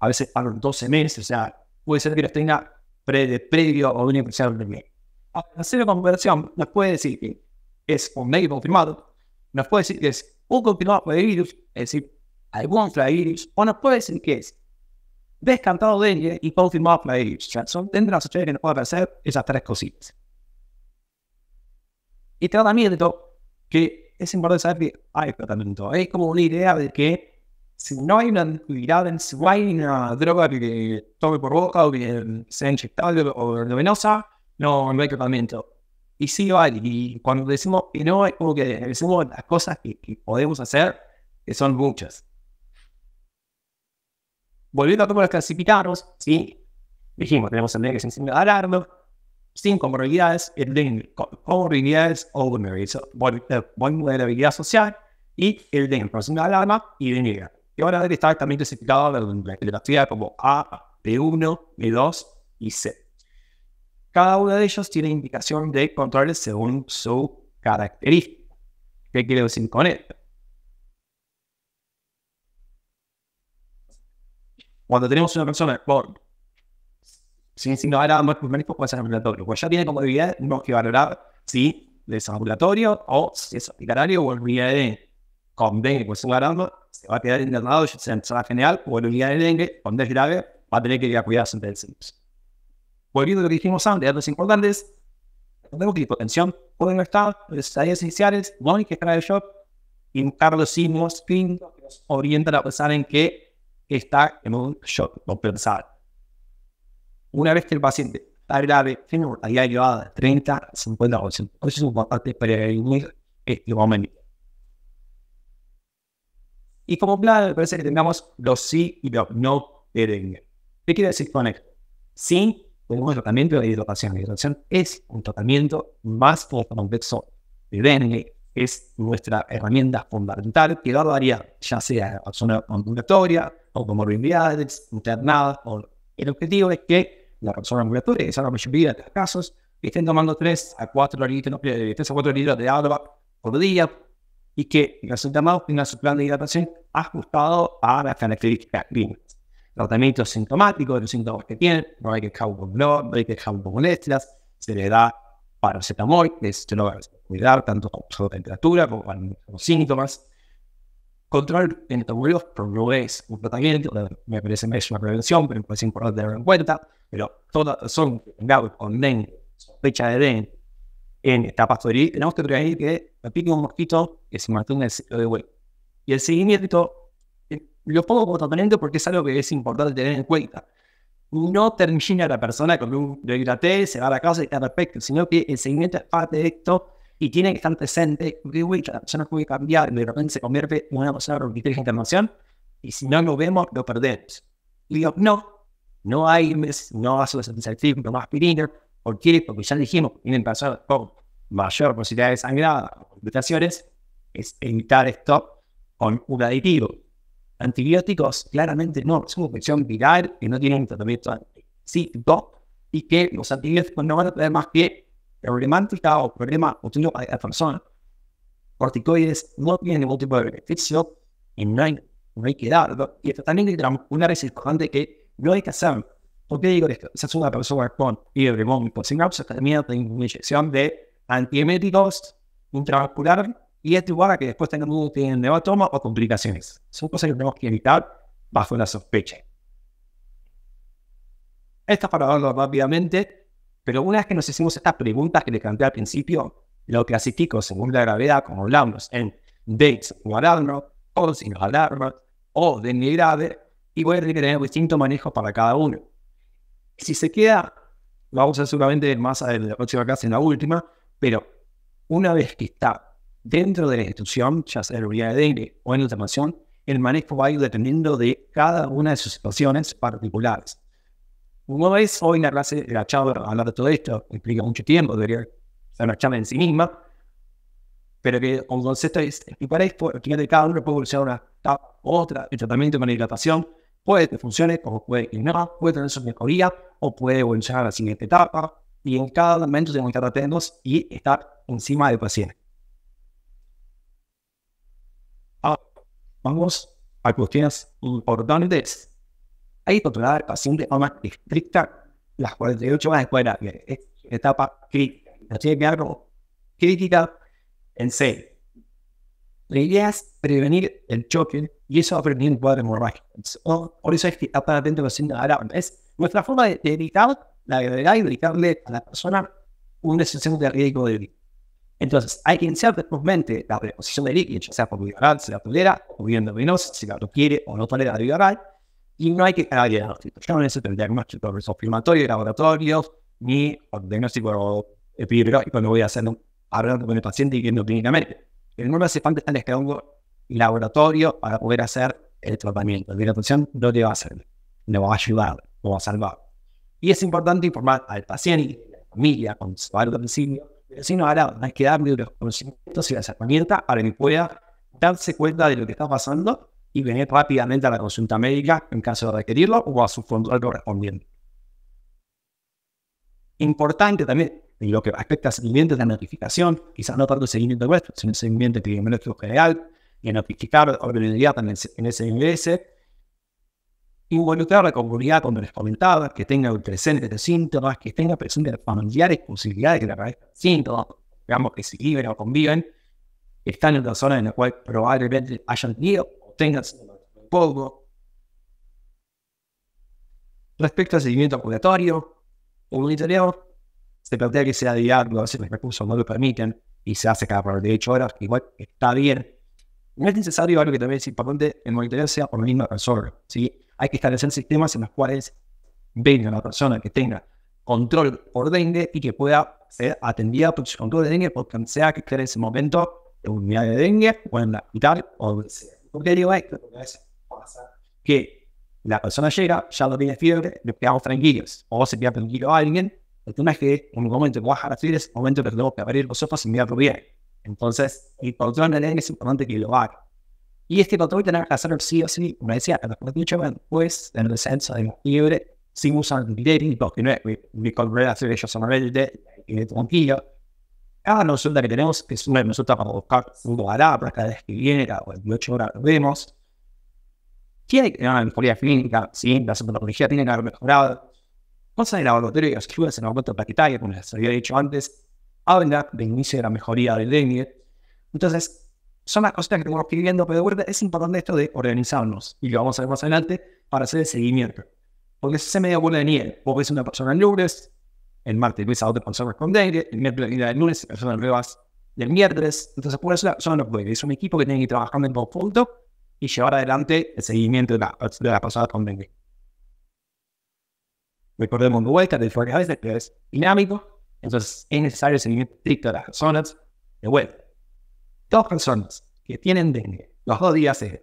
a veces a los 12 meses, o sea, puede ser que los tenga pre previo o una infección de Hacer la comparación nos puede decir que es un medio confirmado, nos puede decir que es un confirmado por el virus, es decir, algún virus, o nos puede decir que es de Dengue y confirmado de las tendrás que nos puede hacer esas tres cositas. Y tratamiento, que es importante saber que hay tratamiento. Es como una idea de que si no hay una actividad, si no hay una droga que tome por boca o que sea inyectable o venosa, no, no hay tratamiento. Y sí hay, y cuando decimos que no, hay, como que decimos las cosas que podemos hacer, que son muchas. Volviendo a cómo los clasificamos, ¿sí? dijimos, tenemos el negro sin alarma, sin comorbilidades, el dengue con comorbilidades o vulnerabilidad social y el den con de alarma y negro. Y ahora debe estar también clasificado en la actividad como A, B1, B2 y C. Cada uno de ellos tiene indicación de controles según su característica. ¿Qué quiero decir con esto? Cuando tenemos una persona por sin no a pues médico puede ser ambulatorio, pues ya tiene como debilidad, tenemos que valorar si es ambulatorio o si es hospitalario o unidad de Con dengue, pues se va a quedar internado, ya sea en sala general o en unidad de dengue, con dengue grave, va a tener que ir a cuidarse en CIMS. Volviendo a lo que dijimos antes, datos importantes, tenemos que hipotensión pueden estar las estadios iniciales, no hay que esperar el shock y buscar los signos clínicos que nos orientan a pensar en que está en un shock pensar Una vez que el paciente está grave, tiene una mortalidad elevada de 30 a 50%. 80 eso es importante prevenir este momento. Y como plan, me parece que tengamos los sí y los no de dengue. ¿Qué quiere decir con esto? Sí, tenemos tratamiento de hidratación. La hidratación es un tratamiento más complejo de dengue, es nuestra herramienta fundamental que varía ya sea zona ambulatoria o comorbilidades, internadas. O... El objetivo es que la persona ambulatoria, que es la mayoría de los casos, estén tomando 3 a 4 litros, 3 eh, a 4 litros de agua por día y que los resultado tengan su plan de hidratación ajustado a las características clínicas. Tratamiento sintomático de los síntomas que tienen, no hay que dejar un no hay que dejar se le da paracetamol, es lo no va a cuidar tanto con temperatura como con los síntomas. Controlar en el no es un tratamiento, me parece es una prevención, pero es importante tenerlo en cuenta, pero todas son con dengue, sospecha de dengue, en esta pastoría tenemos que tener que me pique un mosquito que se mantenga el ciclo de huevo. Y el seguimiento, eh, lo pongo como tratamiento porque es algo que es importante tener en cuenta no termina la persona con un yo se va a la casa y está perfecto, sino que el seguimiento es parte de esto y tiene que estar presente, porque uy, la persona puede cambiar, de repente se convierte en una persona con inteligente emoción y si no lo vemos, lo perdemos. Y digo, no, no hay no activo, no aspirina, porque, porque ya dijimos, tienen personas con mayor posibilidad de sangrada, mutaciones, es evitar esto con un aditivo. Antibióticos, claramente no, es una opción viral que no tiene un tratamiento dos y que los antibióticos no van a tener más que problemática o problema continuo para la persona. Corticoides no tienen ningún tipo de beneficio y no hay, no hay que darlo. Y también también es una importante que no hay que hacer. ¿Por qué digo esto? se es una persona con fibromialgia sin se también una inyección de antieméticos intravascular y esto igual a que después tengamos un toma o complicaciones. Son cosas que tenemos que evitar bajo la sospecha. Esto para hablarlo rápidamente, pero una vez que nos hicimos estas preguntas que les planteé al principio, lo clasifico según la gravedad, como hablamos, en dates o alarmas, o sin alarmas o de grave, y voy a tener distintos manejos manejo para cada uno. Si se queda, vamos a seguramente más adelante la próxima en la última, pero una vez que está dentro de la institución, ya sea en la unidad de aire o en la automación, el manejo va a ir dependiendo de cada una de sus situaciones particulares. Como es hoy en la clase de la charla hablar de todo esto, implica mucho tiempo, debería ser una charla en sí misma, pero que un concepto es para esto, el cada uno puede usar una otra, el tratamiento de manipulación, puede que funcione, como puede que no, puede tener su mejoría o puede evolucionar a la siguiente etapa, y en cada momento tenemos que estar atentos y estar encima del paciente. vamos a cuestiones importantes. Hay que al paciente de forma estricta las 48 horas de escuela, es etapa crítica. así que crítica en sí. La idea es prevenir el choque y eso va a prevenir el cuadro hemorrágico. Por eso es que está atento a los de alarma. Es nuestra forma de, evitar la gravedad y evitarle a la persona un sensación de riesgo de vida. Entonces, hay que que iniciar mente la reposición de líquido, ya sea por vía oral, la tolera, o bien venosa, si la requiere o no tolera la vía y no hay que esperar las diagnóstico. Yo no necesito el diagnóstico resofirmatorio de laboratorio, ni el diagnóstico epidemiológico Cuando voy a hacer hablando con el paciente y viendo clínicamente. El normal hace falta estar esperando el laboratorio para poder hacer el tratamiento. La atención no te va a hacer, no va a ayudar, no va a salvar. Y es importante informar al paciente y a la familia con su va de pero si no, hay que darle los conocimientos y las herramientas para que pueda darse cuenta de lo que está pasando y venir rápidamente a la consulta médica en caso de requerirlo o a su control correspondiente. Importante también, en lo que respecta a seguimiento, de la notificación, quizás no tanto el seguimiento nuestro, sino el seguimiento epidemiológico general, y notificar orden inmediata en ese en ingreso involucrar a la comunidad cuando les comentaba, que tenga presente de síntomas, que tenga presente familiares, posibilidades que la aparezcan síntomas, digamos que se viven o conviven, están en la zona en la cual probablemente hayan tenido o tengan síntomas poco. Respecto al seguimiento curatorio o monitoreo, se plantea que sea diario, a veces los recursos no lo permiten y se hace cada ocho horas, igual está bien. No es necesario algo que también es importante, el monitoreo sea por la misma persona, ¿sí? hay que establecer sistemas en los cuales venga una persona que tenga control por dengue y que pueda ser atendida por su control de dengue, porque sea que esté en ese momento de unidad de dengue o en la hospital o sea. ¿Por qué digo esto? Porque a veces pasa que la persona llega, ya lo tiene fiebre, le quedamos tranquilos o se queda tranquilo a alguien. El tema es que en un momento que a la fiebre es momento que tenemos que abrir los ojos y mirar bien. Entonces, el control de dengue es importante que lo haga. Y este control tenemos que hacerlo sí o sí, como decía, a los dicho pues, en el descenso de libre, sin usar dating, porque no es mi control hacer ellos son rebeldes y tranquilo. Cada ah, consulta que tenemos es una consulta para buscar un palabra cada vez que viene, cada 28 horas lo vemos. Tiene que tener una mejoría clínica, sí, la sintomatología tiene que haber mejorado. Cosas de laboratorio y os ayudan en de plaquetario, como les había dicho antes, habla de inicio de la mejoría del dengue. Entonces, son las cosas que tenemos que ir viendo, pero de vuelta es importante esto de organizarnos, y lo vamos a ver más adelante, para hacer el seguimiento. Porque ese se me bola de nieve, vos ves una persona el lunes, el martes ves a otra persona con Dengue, el miércoles el lunes, personas nuevas del miércoles, entonces por eso son los puede. Es un equipo que tiene que ir trabajando en conjunto y llevar adelante el seguimiento de la, de persona con dengue. Recordemos de vuelta, de fuera a veces, es dinámico, entonces es necesario el seguimiento estricto de las personas, de vuelta dos personas que tienen dengue, los dos días es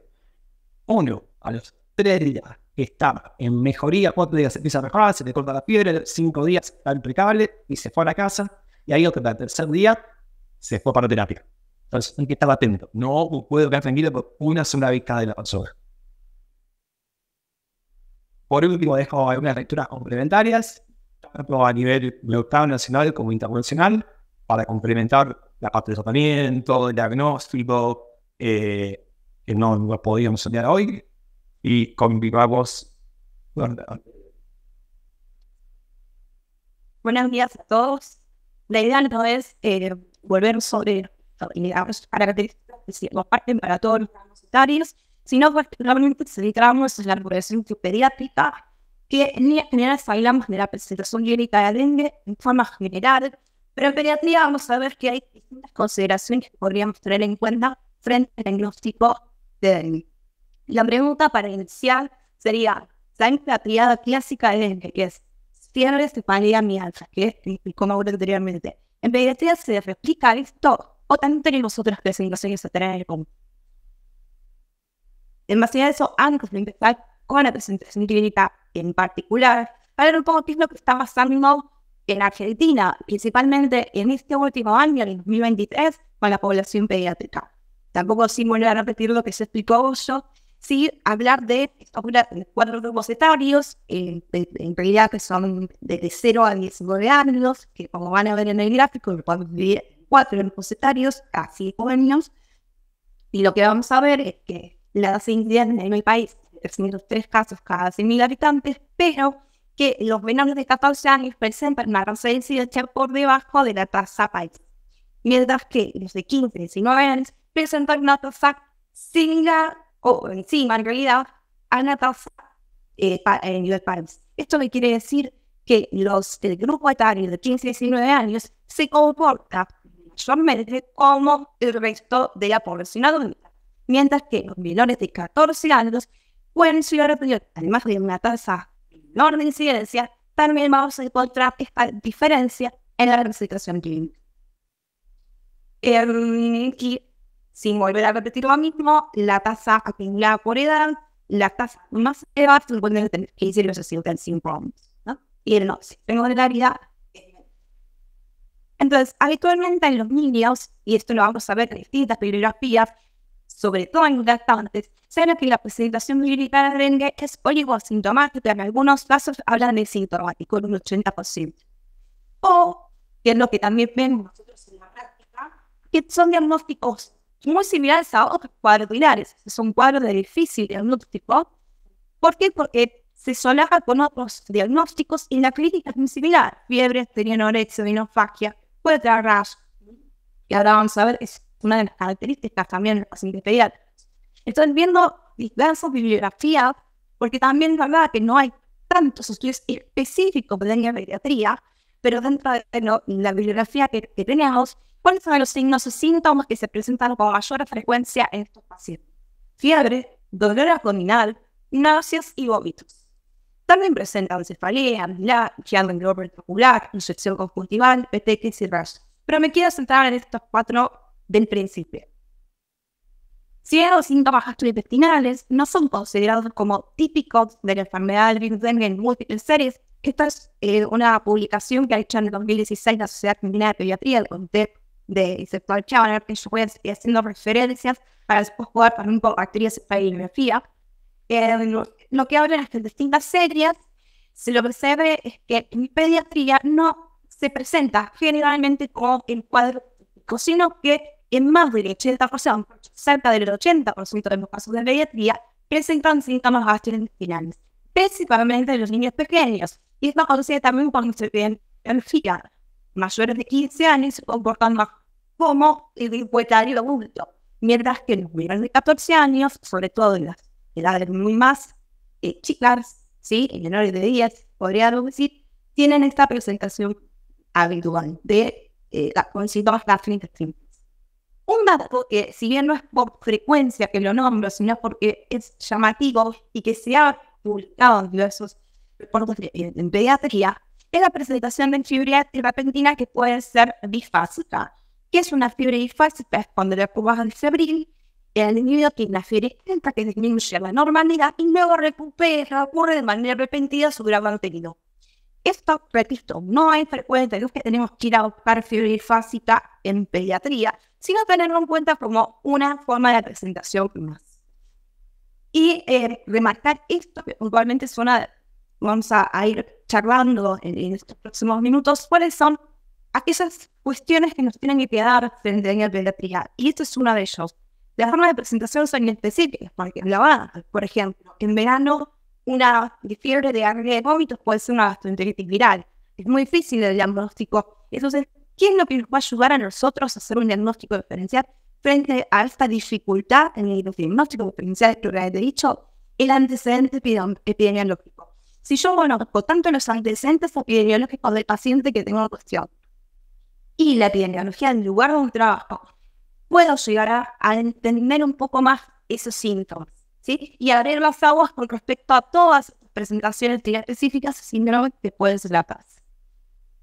uno a los tres días está en mejoría, cuatro días se empieza a mejorar, se le corta la piedra, cinco días está impecable y se fue a la casa, y ahí otro, el tercer día se fue para terapia. Entonces hay que estar atento, no puedo quedar tranquilo por una sola vez de la persona. Por último, dejo algunas lecturas complementarias, tanto a nivel local nacional como internacional, para complementar la parte de tratamiento, el diagnóstico, eh, que no podíamos soñar hoy, y convivamos Buenos días a todos. La idea no es eh, volver sobre las características que comparten para todos los universitarios, sino se centramos en la población pediátrica, que en líneas generales hablamos de la presentación clínica de dengue en forma general, pero en pediatría vamos a ver que hay distintas consideraciones que podríamos tener en cuenta frente al diagnóstico de dengue. La pregunta para iniciar sería, ¿saben la triada clásica de dengue, que es fiebre, cefalea, mialgia, que como anteriormente? ¿En pediatría se replica esto o también tenemos otras presentaciones a tener en cuenta? En base a eso, antes de empezar con la presentación clínica en particular, para ver un poco qué es lo que está pasando en Argentina, principalmente en este último año, en 2023, con la población pediátrica. Tampoco sin volver a repetir lo que se explicó yo, sí hablar de cuatro grupos etarios, eh, en, realidad que son de 0 a 19 años, que como van a ver en el gráfico, cuatro grupos etarios, a 5 años. Y lo que vamos a ver es que la incidencia en el país, 303 casos cada 100.000 habitantes, pero que los menores de 14 años presentan una residencia por debajo de la tasa país, mientras que los de 15 y 19 años presentan una tasa similar o encima en realidad a la tasa eh, en los país. Esto me quiere decir que los del grupo etario de 15 y 19 años se comporta mayormente como el resto de la población mientras que los menores de 14 años pueden llegar además de una tasa orden de incidencia, también vamos a encontrar esta diferencia en la representación clínica. Eh, em, sin volver a repetir lo mismo, la tasa acumulada por edad, la tasa más elevada se pueden tener que decir los en sin problemas. ¿no? Y el no, si tengo de la vida. Entonces, habitualmente en los niños, y esto lo vamos a ver en distintas bibliografías, sobre todo en lactantes, saben que la presentación clínica de dengue es oligosintomática, en algunos casos hablan de sintomático, en un 80%. O, que es lo que también vemos nosotros en la práctica, que son diagnósticos muy similares a otros cuadros Es son cuadros de difícil diagnóstico. ¿Por qué? Porque se solaja con otros diagnósticos y la clínica es muy similar. Fiebre, anorexia, minofagia, puede dar Y ahora vamos a ver esto una de las características también de los pacientes pediátricos. Entonces, viendo diversas bibliografías, porque también es verdad que no hay tantos estudios específicos de la pediatría, pero dentro de la bibliografía que, tenemos, ¿cuáles son los signos o síntomas que se presentan con mayor frecuencia en estos pacientes? Fiebre, dolor abdominal, náuseas y vómitos. También presentan cefalea, en dolor ventricular, infección conjuntival, petequias y resto. Pero me quiero centrar en estos cuatro del principio. Ciertos síntomas gastrointestinales no son considerados como típicos de la enfermedad del virus en múltiples series. Esta es eh, una publicación que ha hecho en el 2016 la Sociedad Argentina de Pediatría, el comité de Sexual Chávez, que yo voy haciendo referencias para después jugar un con bacterias y biografía. lo que hablan es que en distintas series se lo que es que en pediatría no se presenta generalmente como el cuadro sino que en más del 80%, cerca del 80% de los casos de pediatría, presentan síntomas gastrointestinales, principalmente en los niños pequeños. Y es más conocida también en el epidemiología. Mayores de 15 años se comportan más como el hipoetario adulto, mientras que los menores de 14 años, sobre todo en las edades muy más eh, chicas, ¿sí? en menores de 10, podrían decir, tienen esta presentación habitual de eh, las con síntomas gastrointestinales. Un dato que, si bien no es por frecuencia que lo nombro, sino porque es llamativo y que se ha publicado en diversos reportes en pediatría, es la presentación de fiebre repentina que puede ser bifásica. ¿Qué es una fiebre bifásica? Es cuando la curva del febril, el individuo tiene una fiebre alta que disminuye la normalidad y luego recupera, ocurre de manera repentina su grado anterior. Esto, repito, no es frecuente, no que tenemos que ir a buscar fiebre bifásica en pediatría, sino tenerlo en cuenta como una forma de presentación más. Y eh, remarcar esto, que puntualmente suena vamos a, ir charlando en, estos próximos minutos, cuáles son aquellas cuestiones que nos tienen que quedar frente a la pediatría. Y esto es una de ellos. Las formas de presentación son específicas, porque la por ejemplo, en verano una fiebre de agarre de vómitos puede ser una gastroenteritis viral. Es muy difícil el diagnóstico. Entonces, ¿Qué es lo que nos va a ayudar a nosotros a hacer un diagnóstico diferencial frente a esta dificultad en el diagnóstico diferencial que he dicho? El antecedente epidemiológico. Si yo conozco tanto los antecedentes epidemiológicos del paciente que tengo la cuestión y la epidemiología en lugar de un trabajo, puedo llegar a, entender un poco más esos síntomas ¿sí? y abrir las aguas con respecto a todas las presentaciones específicas y síndromes que pueden ser la paz.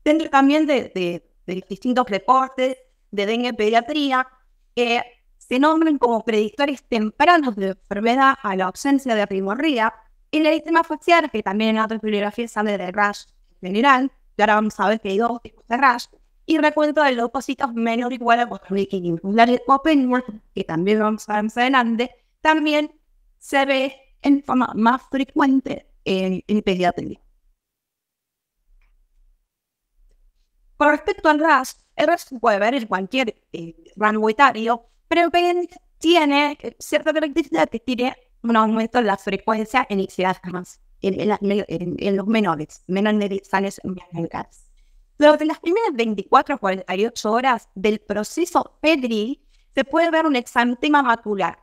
Dentro también de de distintos reportes de dengue pediatría, que se nombran como predictores tempranos de enfermedad a la ausencia de primorría en el sistema facial, que también en otras bibliografías sale de rash en general, y ahora vamos a ver que hay dos tipos de rash, y recuento de leucocitos menor o igual a 4.500. open que también vamos a ver más adelante, también se ve en forma más frecuente en pediatría. Con respecto al RAS, el RAS puede ver en cualquier eh, rango pero que tiene eh, cierta característica que tiene un aumento en la frecuencia en más en, en, en, en, los menores, menores en Durante las primeras 24 a 48 horas del proceso PEDRI, se puede ver un exantema macular.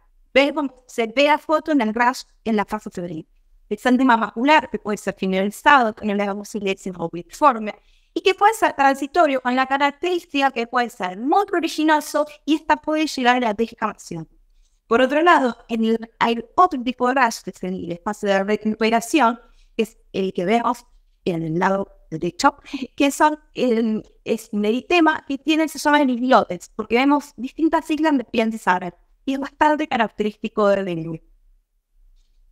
Se ve la foto en el RAS en la fase PEDRI. El exantema macular que puede ser finalizado con el agusilex uniforme y que puede ser transitorio con la característica que puede ser muy originoso y esta puede llegar a la descamación. Por otro lado, en hay otro tipo de rash que en el espacio de recuperación, que es el que vemos en el lado derecho, que son el, es un eritema que tiene, se llama erislotes, porque vemos distintas siglas de piel de y es bastante característico del dengue.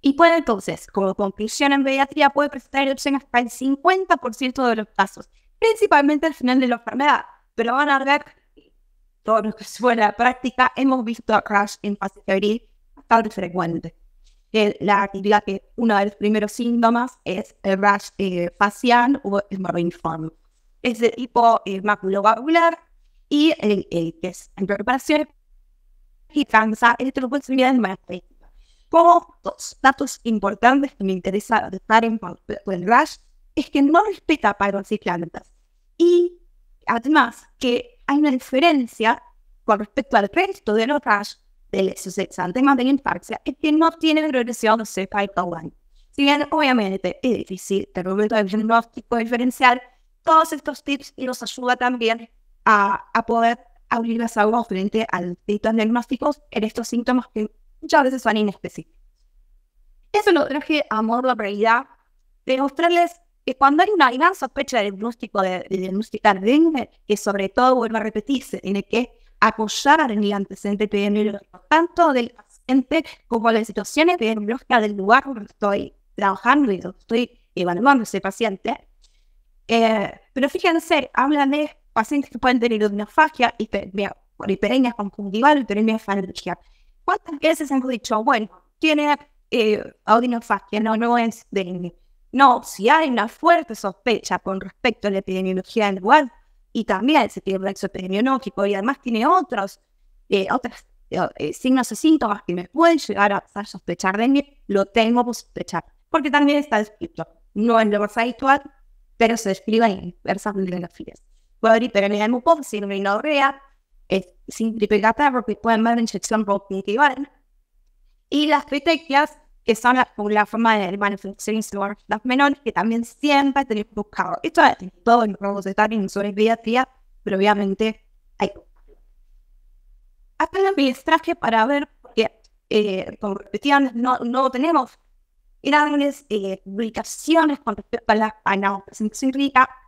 Y puede entonces, como conclusión en pediatría, puede presentar erupción hasta el 50% de los casos principalmente al final de la enfermedad. Pero van a ver, todo lo que suena a la práctica, hemos visto a crash en fase febril bastante frecuente. Eh, la actividad que uno de los primeros síntomas es el rash eh, facial o el marroniforme. Es de tipo eh, y que es en preparación y cansa el de manera Como dos datos importantes que me interesa dejar en el rash es que no respeta pájaros y plantas. Y además que hay una diferencia con respecto al resto de los de esos exantemas de la es que no tiene regresión de cepa Si bien obviamente es difícil el momento del diagnóstico diferenciar todos estos tips y nos ayuda también a, a poder abrir las aguas frente a distintos diagnósticos en estos síntomas que muchas veces son inespecíficos. Eso lo traje a modo de prioridad de mostrarles cuando hay una gran sospecha de diagnóstico de, de que sobre todo vuelvo a repetirse, tiene que apoyar en el antecedente epidemiológico, tanto del paciente como las situaciones epidemiológica del lugar donde estoy trabajando y donde estoy evaluando ese paciente. Eh, pero fíjense, hablan de pacientes que pueden tener odinofagia, y conjuntival, hiperemia faringia. ¿Cuántas veces hemos dicho, bueno, tiene eh, odinofagia, no, no es dengue? No, si hay una fuerte sospecha con respecto a la epidemiología del lugar y también se tiene un epidemiológico y además tiene otros, eh, otros eh, eh, signos o síntomas que me pueden llegar a, sospechar de mí, lo tengo por sospechar, porque también está escrito No en lo más habitual, pero se describe en diversas bibliografías. haber hiperemia de mucosa, síndrome inorea, sin triple porque pueden ver inyección Y las critequias que son la, la forma de manufacturing las menores, que también siempre tenéis buscado. Esto es todo en que vamos a estar en sobre día día, pero obviamente hay que Hasta el traje para ver, porque eh, como repetían, no, no tenemos grandes eh, publicaciones con respecto a la, a la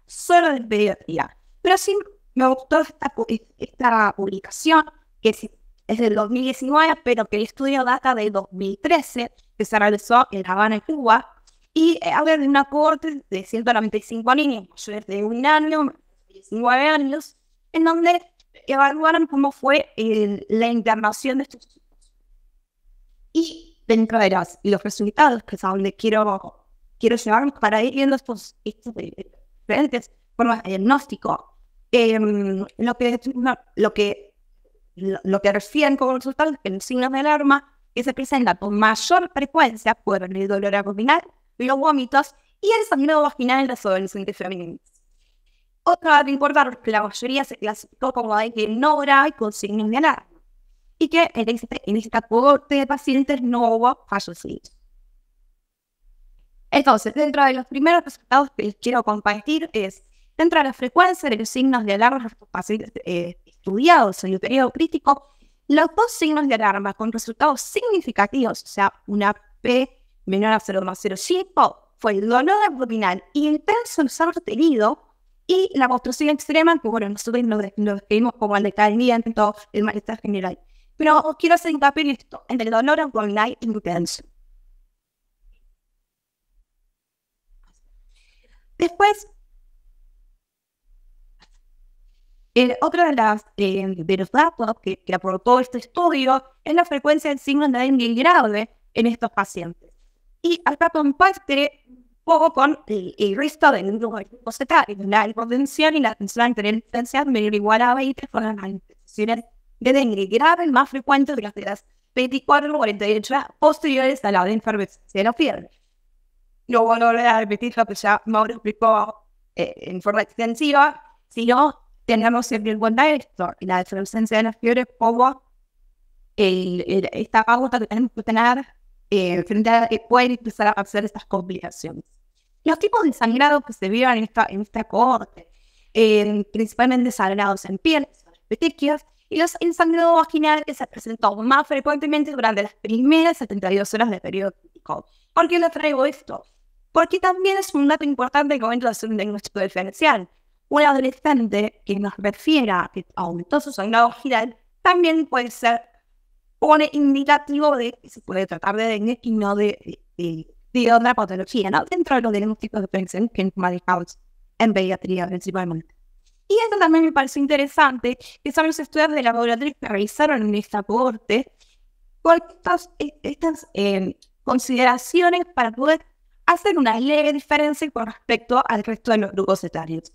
solo de pediatría. Pero sí me gustó esta, esta publicación que se es del 2019, pero que el estudio data de 2013, que se realizó en Habana, Cuba, y habla eh, de una corte de 195 niños mayores de un año, 19 años, en donde evaluaron cómo fue eh, la internación de estos Y dentro de las, los resultados, que es a donde quiero, quiero llevarnos para ir viendo estos, eh, diferentes formas de diagnóstico, eh, lo, que, lo que lo que refieren como resultado es que los signos de alarma que se presentan con mayor frecuencia fueron el dolor abdominal, los vómitos y el sangrado vaginal de las adolescentes femeninas. Otra de importante es que la mayoría se clasificó como de que no grave con signos de alarma y que en, este, esta cohorte de pacientes no hubo fallecidos. Entonces, dentro de los primeros resultados que les quiero compartir es, dentro de la frecuencia de los signos de alarma de los pacientes eh, estudiados en el periodo crítico, los dos signos de alarma con resultados significativos, o sea, una P menor a 0,05, fue el dolor abdominal y intenso en tenido y la construcción extrema, que bueno, nosotros nos describimos como el decaimiento, el malestar general. Pero os quiero hacer hincapié en esto, en el dolor abdominal intenso. Después, Eh, otra otro de, las, eh, de los datos que, aportó este estudio es la frecuencia del signo de dengue grave en estos pacientes. Y acá comparte un poco con eh, el, resto de los grupos etarios. La hipotensión y la tensión arterial intensidad, menor igual a 20 fueron las infecciones de dengue grave más frecuentes de las 24 o 48 posteriores a la de enfermedad de la fiebre. No voy a repetir lo que ya Mauro explicó en forma extensiva, sino tenemos en cuenta esto, y la descendencia de las fiebres como esta agua que tenemos que tener eh, frente a que eh, pueden empezar a hacer estas complicaciones. Los tipos de sangrado que se vieron en esta, en esta cohorte, eh, principalmente sangrados en piel, petequias, y los, el sangrado vaginal que se presentó más frecuentemente durante las primeras 72 horas del periodo clínico ¿Por qué le traigo esto? Porque también es un dato importante que momento de hacer un diagnóstico diferencial un adolescente que nos refiera a que aumentó su sangrado giral también puede ser pone indicativo de que se puede tratar de dengue y no de, de, de, patología, ¿no? Dentro de los diagnósticos de prevención que manejamos en pediatría principalmente. Y esto también me pareció interesante, que son los estudios de laboratorio que realizaron en esta corte, con estas, eh, eh, consideraciones para poder hacer una leve diferencia con respecto al resto de los grupos etarios.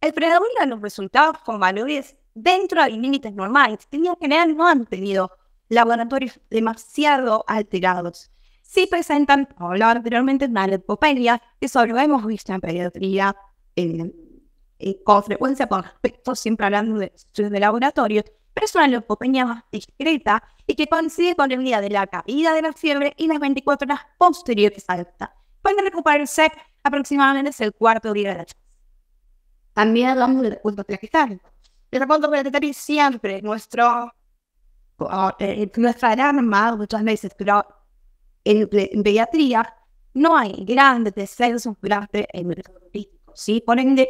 El predador de los resultados con valores dentro de límites normales. En general no han tenido laboratorios demasiado alterados. Si presentan, como hablaba anteriormente, una lepopenia que solo hemos visto en pediatría con frecuencia con respecto, siempre hablando de estudios de laboratorio, pero es una leucopenia más discreta y que coincide con el día de la caída de la fiebre y las 24 horas posteriores a esta. Pueden recuperarse aproximadamente el cuarto día de la también hablamos del recurso planetario. El a planetario siempre nuestro, ah, eh, nuestra alarma, muchas veces, pero en, pediatría no hay grandes descensos grandes en el ¿sí? Por ende,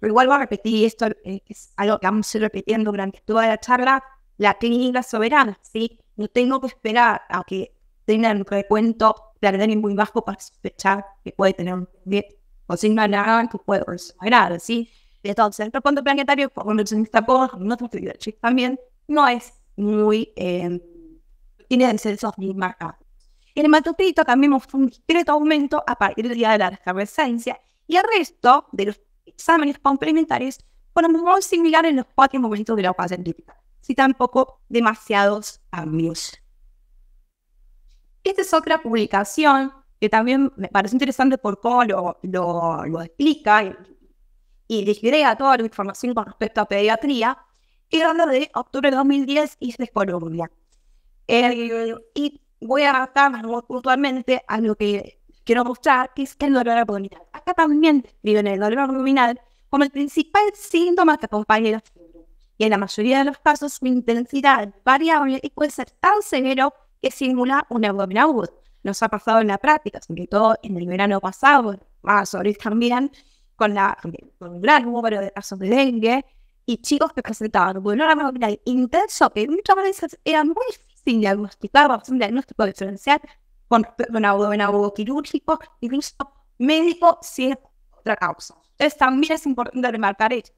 igual voy a repetir esto, eh, es algo que vamos a ir repitiendo durante toda la charla, la clínica soberana, ¿sí? No tengo que esperar a que tengan un recuento de muy bajo para sospechar que puede tener un o signo nada que puede resolver ¿sí? Entonces, el fondo planetario, cuando se está con otros también, no es muy, eh, tiene descensos muy marcados. El hematocrito también mostró un discreto aumento a partir del día de la restableciencia y el resto de los exámenes complementarios fueron muy similares en los cuatro momentos de la fase científica, si tampoco demasiados cambios. Esta es otra publicación que también me parece interesante por cómo lo, lo, lo explica y, y toda la información con respecto a pediatría, y habla de octubre de 2010 y de Colombia. Eh, y voy a adaptar más puntualmente a lo que quiero mostrar, que es el dolor abdominal. Acá también en el dolor abdominal como el principal síntoma que acompaña Y en la mayoría de los casos, su intensidad variable y puede ser tan severo que simula un abdomen agudo nos ha pasado en la práctica, sobre todo en el verano pasado, más sobre también, con, la, con un gran número de casos de dengue y chicos que presentaban un dolor abdominal intenso que muchas veces era muy difícil diagnosticar, un diagnóstico diferencial con un agudo quirúrgico, incluso médico, sin otra causa. Entonces también es importante remarcar esto.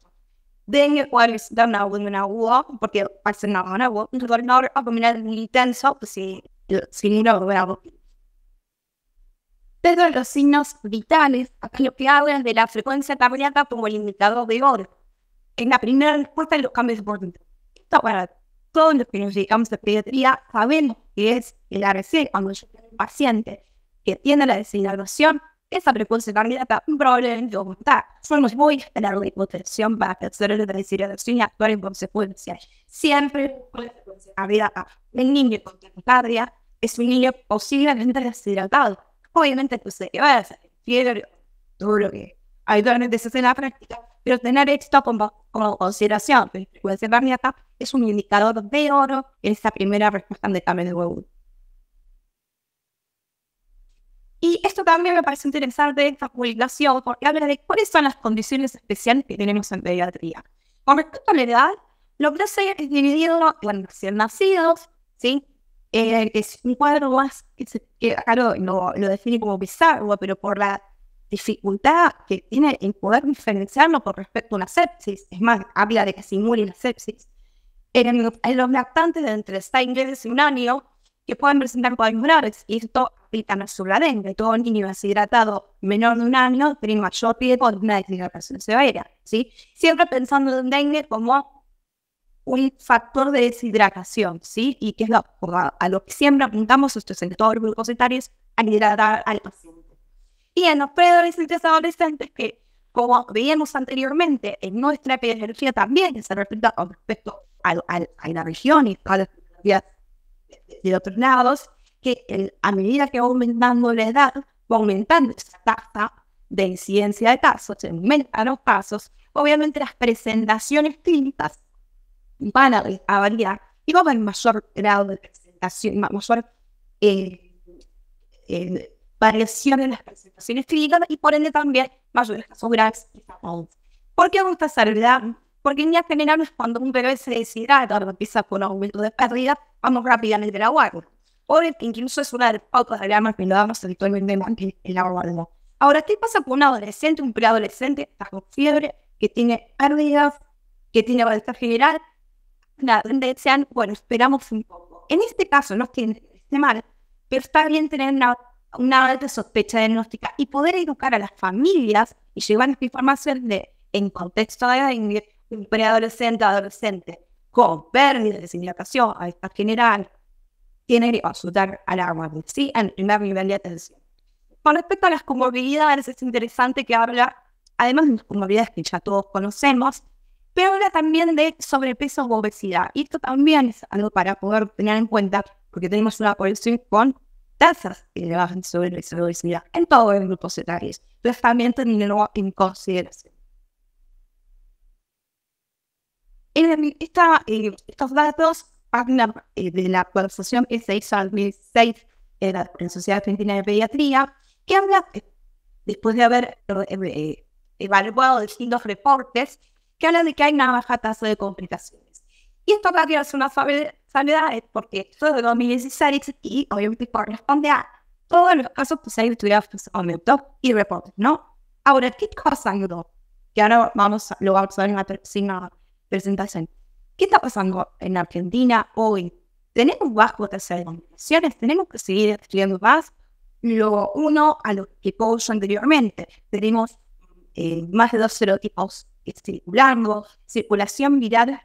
Dengue puede es un agudo, porque al ser un agudo, un dolor abdominal muy intenso, pues si, si no, un agudo Dentro de los signos vitales, acá lo que hablan de la frecuencia cardíaca como el indicador de oro. En la primera respuesta, los cambios importantes. todos los que nos dedicamos a pediatría sabemos que es el ARC, cuando yo tengo un paciente que tiene la deshidratación, esa frecuencia cardíaca probablemente va a aumentar. Somos muy voy a la hipotensión para hacer la deshidratación y actuar en consecuencia. Siempre con la frecuencia cardíaca. El niño con taquicardia es un niño posiblemente deshidratado. Obviamente, tú sé que vas a salir todo lo que hay se en la práctica, pero tener esto como, como consideración, la frecuencia cardíaca es un indicador de oro en esta primera respuesta de cambio de huevo. Y esto también me parece interesante de esta publicación porque habla de cuáles son las condiciones especiales que tenemos en pediatría. Con respecto a la edad, lo que se es dividirlo en recién nacidos, ¿sí? Eh, es un cuadro más que se que claro lo, lo, define como bizarro, pero por la dificultad que tiene en poder diferenciarlo con respecto a una sepsis, es más, habla de que simule la sepsis, en, los lactantes de entre 6 meses y un año que pueden presentar cuadros y esto aplica a su la dengue, todo niño deshidratado menor de un año tiene mayor riesgo de una deshidratación severa, ¿sí? Siempre pensando en dengue como un factor de deshidratación, ¿sí? Y que es lo, a lo que siempre apuntamos estos en todos los a hidratar al paciente. Y en los preadolescentes adolescentes, que como veíamos anteriormente, en nuestra epidemiología también se respecta con respecto a, a, la región y a las de, de otros lados, que a medida que va aumentando la edad, va aumentando esa tasa de incidencia de casos, se aumentan los casos, obviamente las presentaciones clínicas van a, a y va a haber mayor grado de presentación, mayor eh, eh, variación en las presentaciones clínicas y por ende también mayores casos graves y ¿Por qué gusta verdad? Porque en general es cuando un bebé se deshidrata o empieza con un aumento de pérdida, vamos rápidamente al agua O incluso es una de las pautas de alarma que lo damos habitualmente en la guardia. Ahora, ¿qué pasa con un adolescente, un preadolescente que está con fiebre, que tiene pérdidas, que tiene malestar general? sean tendencia, bueno, esperamos un poco. En este caso, no es que esté mal, pero está bien tener una, alta sospecha diagnóstica y poder educar a las familias y llevar esta información de, en contexto de, de preadolescente, adolescente, con pérdida de significación a esta general, tiene que consultar al ¿sí? En primer nivel de atención. Con respecto a las comorbilidades, es interesante que habla, además de las comorbilidades que ya todos conocemos, pero habla también de sobrepeso u obesidad. Y esto también es algo para poder tener en cuenta, porque tenemos una población con tasas elevadas de sobrepeso y obesidad en todos los grupos etarios. Entonces también tenerlo en consideración. esta, eh, estos datos eh, de la conversación que se hizo en 2006 en la Sociedad Argentina de Pediatría, que habla, eh, después de haber evaluado distintos reportes, que hablan de que hay una baja tasa de complicaciones. Y esto va a una salvedad, porque esto es de 2016 y obviamente corresponde a todos los casos que se han estudiado aumentó y reportes, ¿no? Ahora, ¿qué cosa ayudó? Que ahora vamos, lo vamos a ver en la próxima presentación. ¿Qué está pasando en Argentina hoy? Tenemos bajo tasa de complicaciones, tenemos que seguir estudiando más lo uno a lo que puso anteriormente. Tenemos eh, más de dos serotipos circulando, circulación viral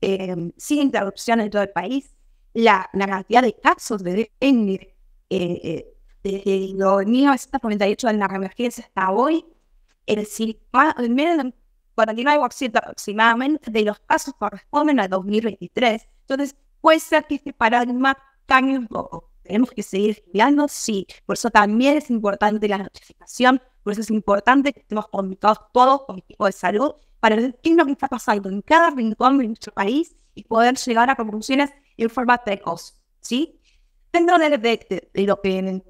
eh, sin interrupción en todo el país, la, cantidad de casos de dengue eh, desde eh, en de la emergencia hasta hoy, el, el 49% aproximadamente de los casos corresponden a 2023. Entonces, puede ser que este paradigma cambie un poco. Tenemos que seguir estudiando, sí. Por eso también es importante la notificación por eso es importante que estemos comunicados todos con el equipo de salud para ver lo que está pasando en cada rincón de nuestro país y poder llegar a conclusiones en forma precoz. ¿sí? Dentro de, de, de, de lo que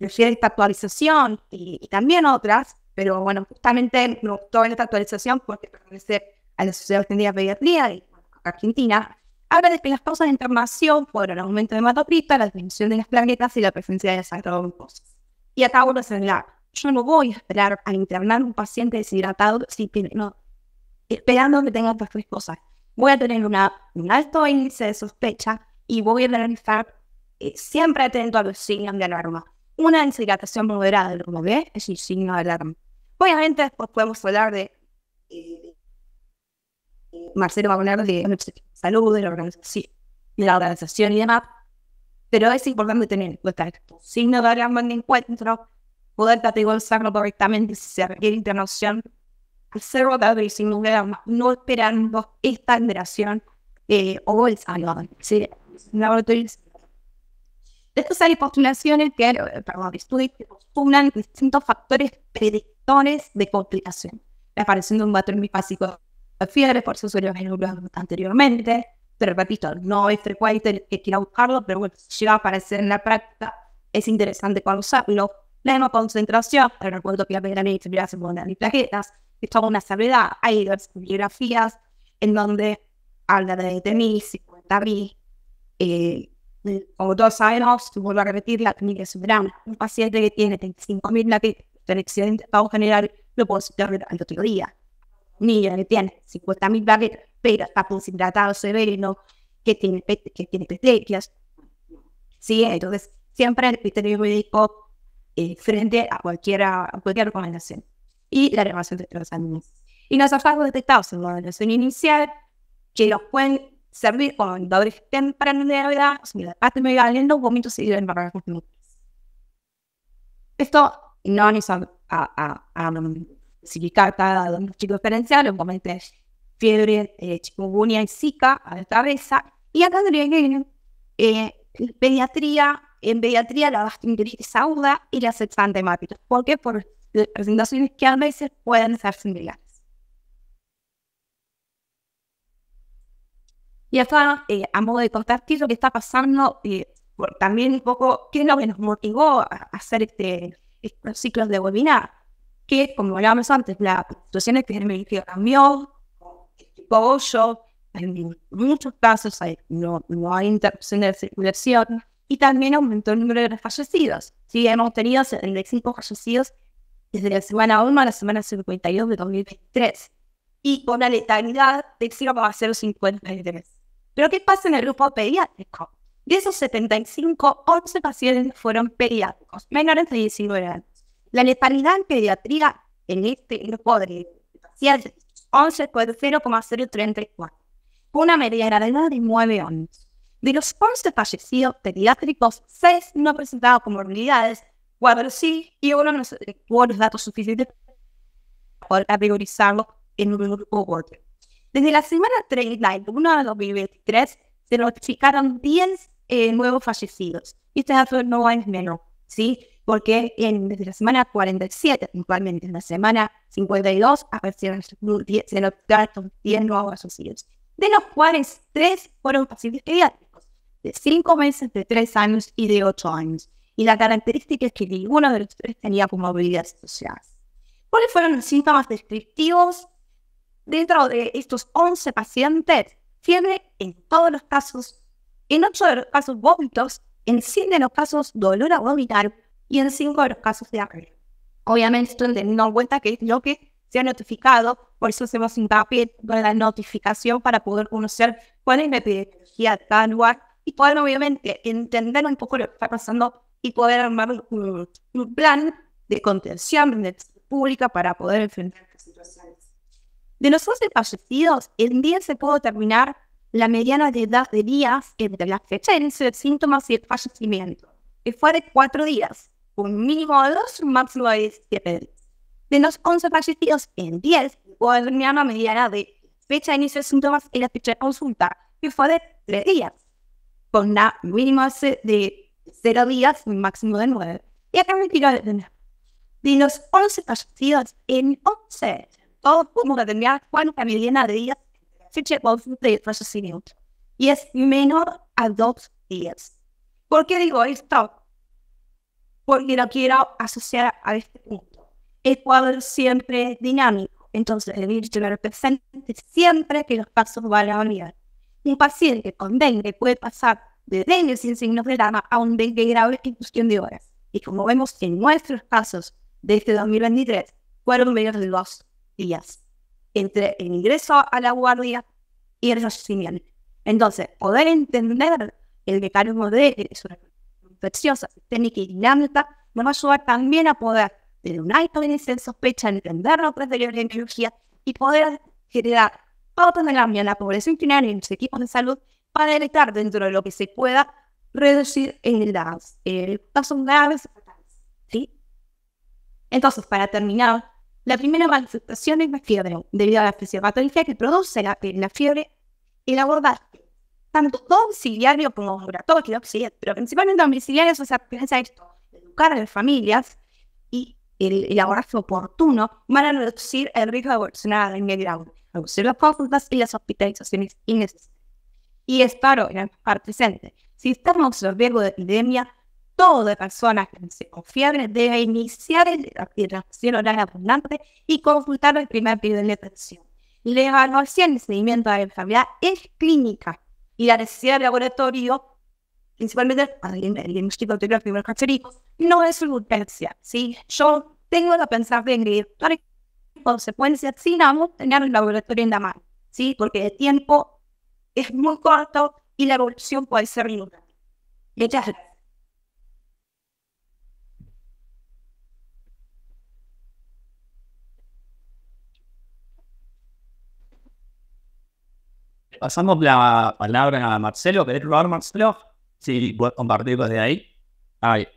refiere esta actualización y, también otras, pero bueno, justamente me gustó en esta actualización porque pertenece a la Sociedad Argentina de Pediatría y Argentina, habla de que las causas de internación fueron el aumento de hematocrita, la dimensión de las plaquetas y la presencia de sacroglifosas. Y acá uno es en yo no voy a esperar a internar un paciente deshidratado si no, esperando que tenga estas tres cosas. Voy a tener una, un alto índice de sospecha y voy a realizar eh, siempre atento a los signos de alarma. Una deshidratación moderada como ve, ¿eh? es el signo de alarma. Obviamente después podemos hablar de eh, Marcelo va a hablar de salud, de la organización, y demás, pero es importante tener en signos de alarma de encuentro, poder categorizarlo correctamente si se requiere internación, ser de y sin lugar a no esperando esta generación eh, o el salón. ¿sí? estas Después hay postulaciones que, eh, perdón, estudios que postulan distintos factores predictores de complicación. me aparición un patrón muy de fiebre, por eso usuarios anteriormente, pero repito, no es frecuente que quiera buscarlo, pero bueno, si llega a aparecer en la práctica, es interesante conocerlo la concentración, el recuerdo que la pedra negra se ponen en plaquetas, es toda una salvedad. Hay diversas bibliografías en donde habla de 20.000, 50.000. Eh, como eh, todos sabemos, vuelvo a repetir, la clínica es soberana. Un paciente que tiene 35.000 plaquetas en excedente pago general lo puedo citar el otro día. Un niño que tiene 50.000 plaquetas, pero está deshidratado severo, que tiene, que tiene petequias. Sí, entonces siempre el criterio médico eh, frente a, cualquier recomendación y la relación de los alumnos. Y los hallazgos detectados en la evaluación inicial, que los pueden servir como indicadores tempranos de gravedad, la parte en los momentos y en barras Esto no nos a, a, a, chicos cada diagnóstico diferencial, obviamente fiebre, eh, chikungunya y zika a la cabeza, y acá tendría que eh, pediatría en pediatría la gastroenteritis aguda y la sexante ¿Por qué? Por presentaciones que a veces pueden ser similares. Y acá, eh, a modo de contar, ¿qué es lo que está pasando? y eh, también un poco, ¿qué es lo que nos motivó a hacer este, estos ciclos de webinar? Que, como hablábamos antes, la situación epidemiológica cambió, tipo yo, en muchos casos no, no hay interrupción de circulación, y también aumentó el número de fallecidos. Sí, hemos tenido 75 fallecidos desde la semana 1 a la semana 52 de 2023 y con la letalidad de 0,053. Pero ¿qué pasa en el grupo pediátrico? De esos 75, 11 pacientes fueron pediátricos, menores de 19 años. La letalidad en pediatría en este grupo de pacientes 11 fue 0,034, con una mediana de edad de 9 años. De los 11 fallecidos pediátricos, 6 no presentaron comorbilidades, 4 sí, y uno no tuvo los datos suficientes para priorizarlo en un grupo u otro. Desde la semana 1 de 2023, se notificaron 10 eh, nuevos fallecidos. Y este dato no es menor, ¿sí? Porque en, desde la semana 47, puntualmente, en la semana 52, aparecieron se 10 nuevos fallecidos, de los cuales 3 fueron pacientes pediátricos de cinco meses, de tres años y de ocho años. Y la característica es que ninguno de los tres tenía comorbilidades social. ¿Cuáles fueron los síntomas descriptivos dentro de estos 11 pacientes? Fiebre en todos los casos, en ocho de los casos vómitos, en 100 de los casos dolor a y en 5 de los casos de diarrea. Obviamente esto teniendo en cuenta que es lo que se ha notificado, por eso hacemos hincapié con la notificación para poder conocer cuál es la epidemiología de cada lugar y poder obviamente entender un poco lo que está pasando y poder armar un, plan de contención de pública para poder enfrentar estas situaciones. De los 11 fallecidos, en 10 se pudo determinar la mediana de edad de días entre la fecha de inicio de síntomas y el fallecimiento, que fue de 4 días, un mínimo de 2, un máximo de 7 días. De los 11 fallecidos, en 10 se pudo determinar la mediana de fecha de inicio de síntomas y la fecha de consulta, que fue de 3 días, con pues una mínima de cero días, un máximo de nueve. Y acá me quiero detener. De los 11 partidos, en 11, todos como que cuánta mediana de días fecha de fallecimiento. Y es menor a dos días. ¿Por qué digo esto? Porque lo quiero asociar a este punto. El cuadro siempre es dinámico. Entonces, virus tener representa siempre que los pasos van a variar un paciente con dengue puede pasar de dengue sin signos de alarma a un dengue grave en cuestión de horas. Y como vemos en nuestros casos de este 2023, fueron menos de dos días entre el ingreso a la guardia y el resucitamiento. Entonces, poder entender el mecanismo de una infecciosa, sistémica y dinámica nos va a ayudar también a poder tener un alto en de sospecha, entenderlo posterior de la cirugía y poder generar pautas de la, la pobreza infantil en los equipos de salud para evitar dentro de lo que se pueda reducir en las eh, casos graves. ¿sí? Entonces, para terminar, la primera manifestación es la fiebre, debido a la fisiopatología que produce la, eh, fiebre, el abordar tanto domiciliario como ambulatorio, pero principalmente domiciliario, o sea, pensar esto, educar a las familias el, el abordaje oportuno van a reducir el riesgo de evolucionar en media reducir las consultas y las hospitalizaciones innecesarias. Y es claro, en parte presente, si estamos en riesgo de epidemia, toda persona que se confiable debe iniciar el, la oral abundante y consultar el primer periodo de detención. La evaluación y seguimiento de la enfermedad es clínica y la necesidad de laboratorio, principalmente el diagnóstico de los primeros no es urgencia, ¿sí? Yo tengo que pensar de individuar consecuencias sin amo, tener el laboratorio en la mano, ¿sí? Porque el tiempo es muy corto y la evolución puede ser lenta. gracias. pasamos la palabra a Marcelo. ¿Querés probar, Marcelo? Sí, puedes compartir desde ahí. Ahí.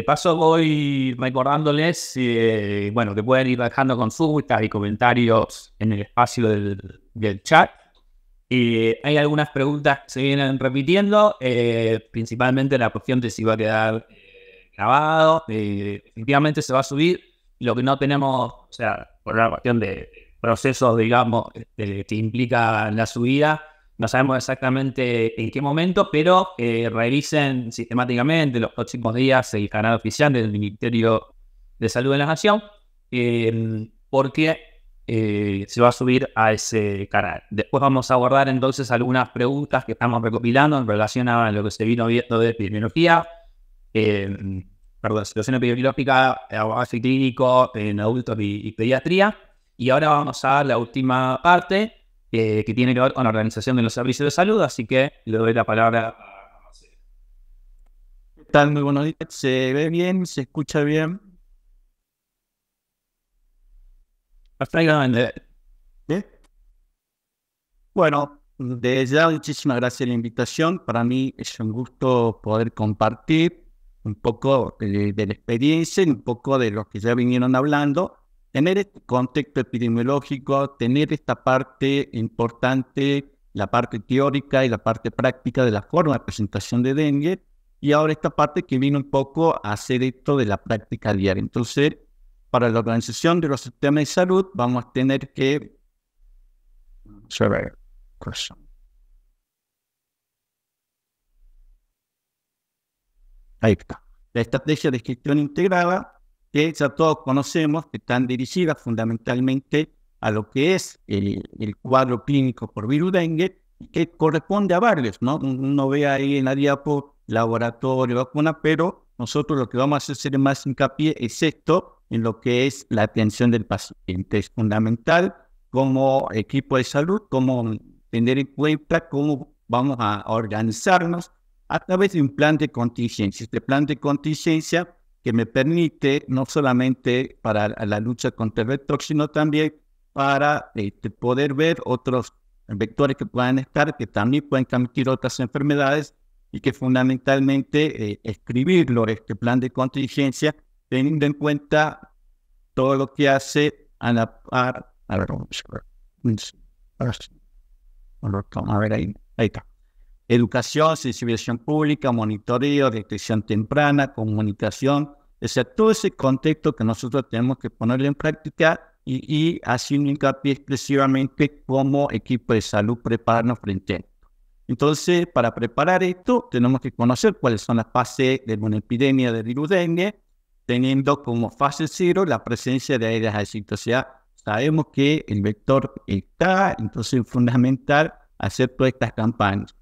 De paso voy recordándoles, eh, bueno, que pueden ir dejando consultas y comentarios en el espacio del, chat. Y eh, hay algunas preguntas que se vienen repitiendo, eh, principalmente la cuestión de si va a quedar grabado, efectivamente se va a subir. Lo que no tenemos, o sea, por una cuestión de procesos, digamos, este, que implica la subida, no sabemos exactamente en qué momento, pero eh, revisen sistemáticamente los próximos días el canal oficial del Ministerio de Salud de la Nación, em, porque eh, se va a subir a ese canal. Después vamos a abordar entonces algunas preguntas que estamos recopilando en relación a lo que se vino viendo de epidemiología, em, perdón, situación epidemiológica, abajo clínico en adultos y, y pediatría. Y ahora vamos a la última parte, eh, que tiene que ver con la organización de los servicios de salud, así que le doy la palabra a Marcelo. ¿Qué tal? Muy buenos días. ¿Se ve bien? ¿Se escucha bien? Perfectamente. ¿Eh? Bueno, desde ya muchísimas gracias por la invitación. Para mí es un gusto poder compartir un poco de, eh, de la experiencia y un poco de lo que ya vinieron hablando tener este contexto epidemiológico, tener esta parte importante, la parte teórica y la parte práctica de la forma de presentación de dengue, y ahora esta parte que viene un poco a hacer esto de la práctica diaria. Entonces, para la organización de los sistemas de salud vamos a tener que... Survey question. Ahí está. La estrategia de gestión integrada que ya todos conocemos, que están dirigidas fundamentalmente a lo que es el, cuadro clínico por virus dengue, que corresponde a varios, ¿no? Uno ve ahí en la diapo laboratorio, vacuna, pero nosotros lo que vamos a hacer más hincapié es esto, en lo que es la atención del paciente. Es fundamental como equipo de salud, como tener en cuenta cómo vamos a organizarnos a través de un plan de contingencia. Este plan de contingencia que me permite no solamente para la lucha contra el vector, sino también para este, poder ver otros vectores que puedan estar, que también pueden transmitir otras enfermedades y que fundamentalmente eh, escribirlo, este plan de contingencia, teniendo en cuenta todo lo que hace a la par. ahí está. Educación, sensibilización pública, monitoreo, detección temprana, comunicación, o sea, todo ese contexto que nosotros tenemos que ponerle en práctica y, así haciendo hincapié expresivamente como equipo de salud prepararnos frente a esto. Entonces, para preparar esto, tenemos que conocer cuáles son las fases de una epidemia de virudenia, teniendo como fase cero la presencia de aires O sea, sabemos que el vector está, entonces es fundamental hacer todas estas campañas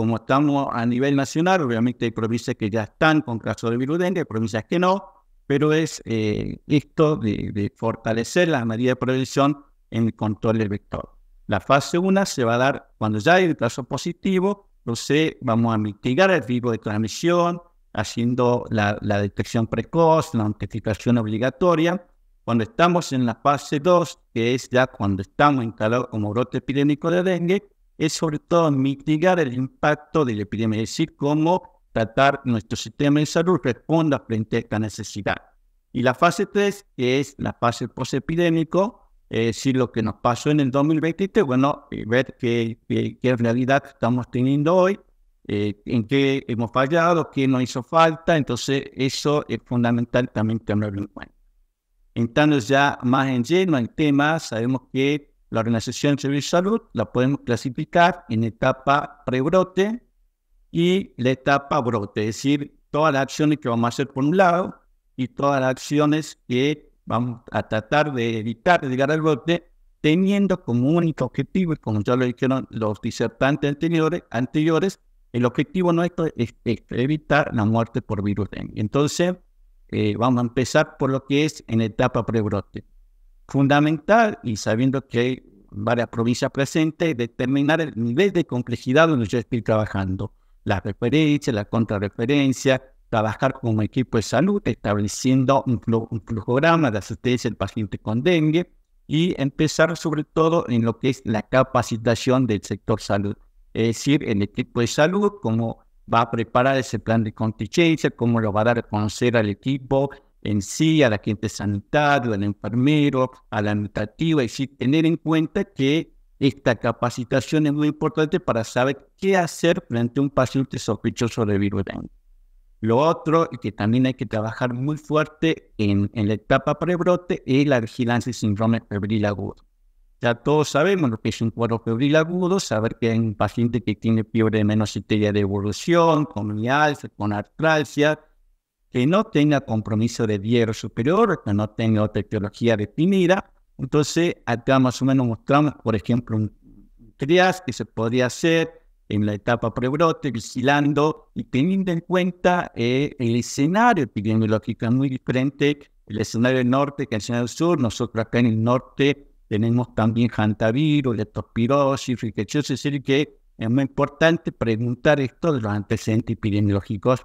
como estamos a nivel nacional, obviamente hay provincias que ya están con casos de virulencia, hay provincias que no, pero es eh, esto de, fortalecer la medida de prevención en el control del vector. La fase 1 se va a dar cuando ya hay el caso positivo, entonces vamos a mitigar el riesgo de transmisión, haciendo la, detección precoz, la notificación obligatoria. Cuando estamos en la fase 2, que es ya cuando estamos instalados como brote epidémico de dengue, es sobre todo mitigar el impacto de la epidemia, es decir, cómo tratar nuestro sistema de salud responda frente a esta necesidad. Y la fase 3, que es la fase posepidémico, es decir, lo que nos pasó en el 2023, bueno, ver qué, qué, realidad estamos teniendo hoy, eh, en qué hemos fallado, qué nos hizo falta, entonces eso es fundamental también tenerlo en cuenta. Entrando ya más en lleno en tema, sabemos que la Organización Civil de Salud la podemos clasificar en etapa prebrote y la etapa brote, es decir, todas las acciones que vamos a hacer por un lado y todas las acciones que vamos a tratar de evitar de llegar al brote, teniendo como único objetivo, como ya lo dijeron los disertantes anteriores, anteriores el objetivo nuestro es, evitar la muerte por virus dengue. Entonces, eh, vamos a empezar por lo que es en etapa prebrote fundamental y sabiendo que hay varias provincias presentes, determinar el nivel de complejidad donde yo estoy trabajando, la referencia, la contrarreferencia, trabajar como equipo de salud, estableciendo un, programa de asistencia al paciente con dengue y empezar sobre todo en lo que es la capacitación del sector salud, es decir, el equipo de salud, cómo va a preparar ese plan de contingencia, cómo lo va a dar a conocer al equipo, en sí, a la gente sanitario, al enfermero, a la nutrativa, y sí, tener en cuenta que esta capacitación es muy importante para saber qué hacer frente a un paciente sospechoso de virulento. Lo otro, y que también hay que trabajar muy fuerte en, en la etapa prebrote, es la vigilancia y síndrome febril agudo. Ya todos sabemos lo que es un cuadro febril agudo, saber que hay un paciente que tiene fiebre de menos de evolución, con mialgia, con artralgia, que no tenga compromiso de hierro superior, que no tenga otra etiología definida. Entonces, acá más o menos mostramos, por ejemplo, un trias que se podría hacer en la etapa prebrote, vigilando y teniendo en cuenta eh, el escenario epidemiológico es muy diferente, el escenario del norte que el escenario del sur. Nosotros acá en el norte tenemos también hantavirus, leptospirosis, riquechosis, es decir, que es muy importante preguntar esto de los antecedentes epidemiológicos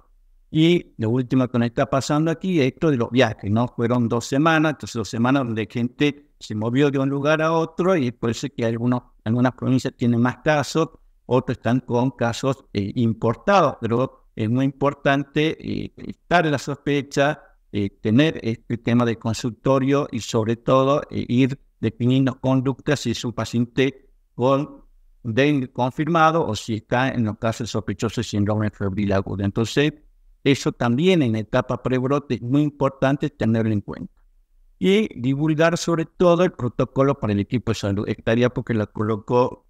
y lo último que nos está pasando aquí es esto de los viajes, ¿no? Fueron dos semanas, entonces dos semanas donde gente se movió de un lugar a otro y por eso que algunos, algunas provincias tienen más casos, otros están con casos eh, importados, pero es muy importante eh, estar en la sospecha, eh, tener este tema de consultorio y sobre todo ir definiendo conductas si es un paciente con dengue confirmado o si está en los casos sospechosos de síndrome febril agudo. Entonces, eso también en etapa prebrote es muy importante tenerlo en cuenta. Y divulgar sobre todo el protocolo para el equipo de salud. Estaría porque lo colocó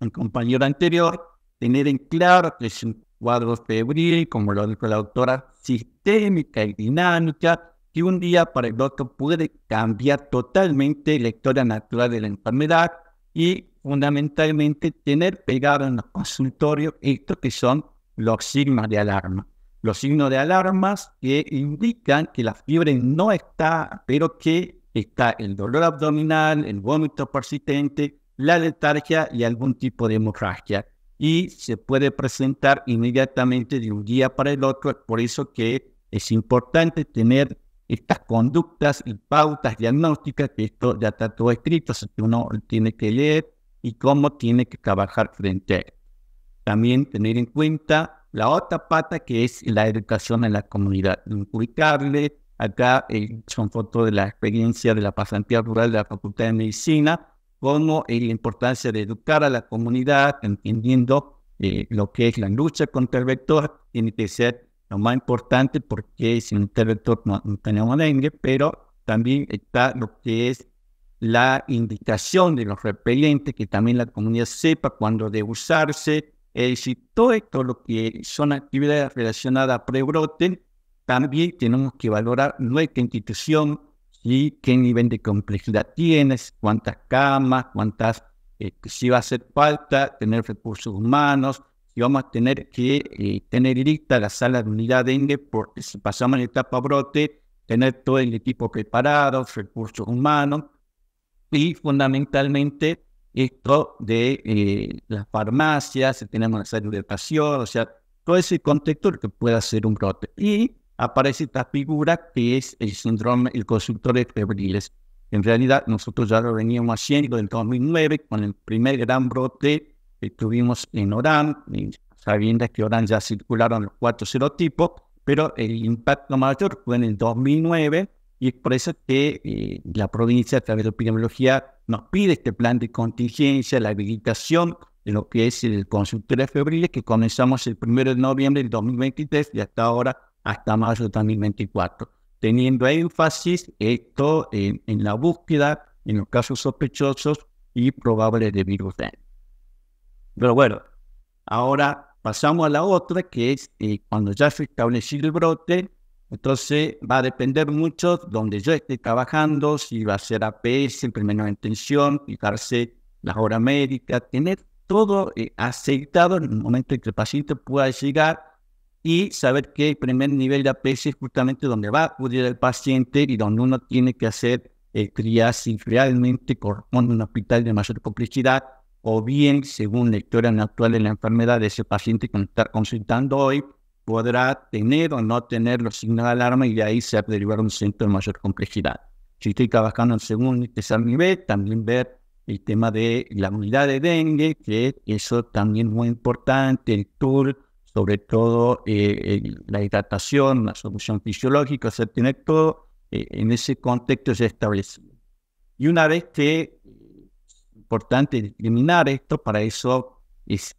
el compañero anterior, tener en claro que es un cuadro febril, como lo dijo la doctora, sistémica y dinámica, que un día para el otro puede cambiar totalmente la historia natural de la enfermedad y fundamentalmente tener pegado en los consultorios estos que son los signos de alarma los signos de alarmas que indican que la fiebre no está, pero que está el dolor abdominal, el vómito persistente, la letargia y algún tipo de hemorragia. Y se puede presentar inmediatamente de un día para el otro, por eso que es importante tener estas conductas y pautas diagnósticas, que esto ya está todo escrito, así que uno tiene que leer y cómo tiene que trabajar frente a él. También tener en cuenta la otra pata que es la educación en la comunidad, Ubicarle acá eh, son fotos de la experiencia de la pasantía rural de la Facultad de Medicina, como eh, la importancia de educar a la comunidad, entendiendo eh, lo que es la lucha contra el vector, tiene que ser lo más importante porque sin el este vector no, no tenemos dengue, pero también está lo que es la indicación de los repelentes, que también la comunidad sepa cuándo de usarse, es eh, si todo esto, lo que son actividades relacionadas a prebrote, también tenemos que valorar nuestra institución, y qué nivel de complejidad tienes, cuántas camas, cuántas, eh, si va a hacer falta tener recursos humanos, si vamos a tener que eh, tener lista la sala de unidad dengue, porque si pasamos la etapa brote, tener todo el equipo preparado, recursos humanos y fundamentalmente esto de eh, las farmacias, si tenemos la salud de pasión, o sea, todo ese contexto que pueda ser un brote. Y aparece esta figura que es el síndrome, el constructor de febriles. En realidad, nosotros ya lo veníamos haciendo en 2009 con el primer gran brote que tuvimos en Orán, sabiendo que Orán ya circularon los cuatro serotipos, pero el impacto mayor fue en el 2009 y es por eso que eh, la provincia, a través de la epidemiología, nos pide este plan de contingencia, la habilitación de lo que es el consultorio febril, que comenzamos el 1 de noviembre del 2023 y hasta ahora, hasta mayo de 2024, teniendo énfasis esto en, la búsqueda, en los casos sospechosos y probables de virus Pero bueno, ahora pasamos a la otra, que es eh, cuando ya se estableció el brote, entonces va a depender mucho donde yo esté trabajando, si va a ser APS, primera intención, fijarse las horas médicas, tener todo eh, aceptado en el momento en que el paciente pueda llegar y saber que el primer nivel de APS es justamente donde va a acudir el paciente y donde uno tiene que hacer el eh, triaje realmente corresponde un hospital de mayor complejidad o bien según la historia actual de la enfermedad de ese paciente que nos está consultando hoy, podrá tener o no tener los signos de alarma y de ahí se derivar un centro de mayor complejidad. Si estoy trabajando en segundo y tercer este nivel, también ver el tema de la unidad de dengue, que eso también es muy importante, el tour, sobre todo eh, la hidratación, la solución fisiológica, o sea, tener todo eh, en ese contexto ya establecido. Y una vez que, eh, importante eliminar esto, para eso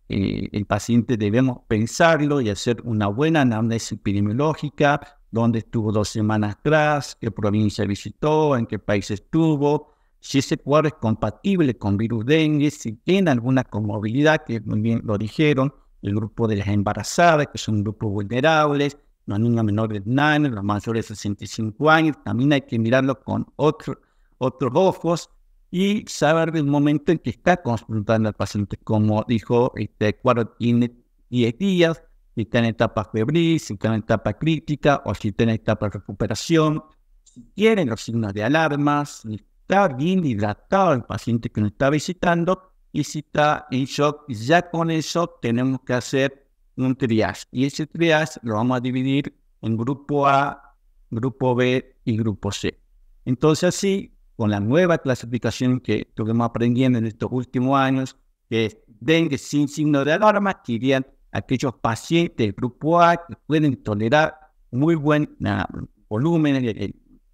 eh, el paciente debemos pensarlo y hacer una buena anamnesis epidemiológica, dónde estuvo dos semanas atrás, qué provincia visitó, en qué país estuvo, si ese cuadro es compatible con virus dengue, si tiene alguna comorbilidad, que también lo dijeron, el grupo de las embarazadas, que son grupos vulnerables, hay ninguna menor de 9, los mayores de 65 años, también hay que mirarlo con otro, otros ojos, y saber del momento en que está consultando al paciente. Como dijo, este, cuatro tiene 10 días, si está en etapa febril, si está en etapa crítica o si está en etapa de recuperación, si tiene los signos de alarma, si está bien hidratado el paciente que nos está visitando y si está en shock, ya con eso tenemos que hacer un triage. Y ese triage lo vamos a dividir en grupo A, grupo B y grupo C. Entonces así con la nueva clasificación que estuvimos aprendiendo en estos últimos años, que es dengue sin signo de alarma, que irían aquellos pacientes del grupo A que pueden tolerar muy buen ah, volumen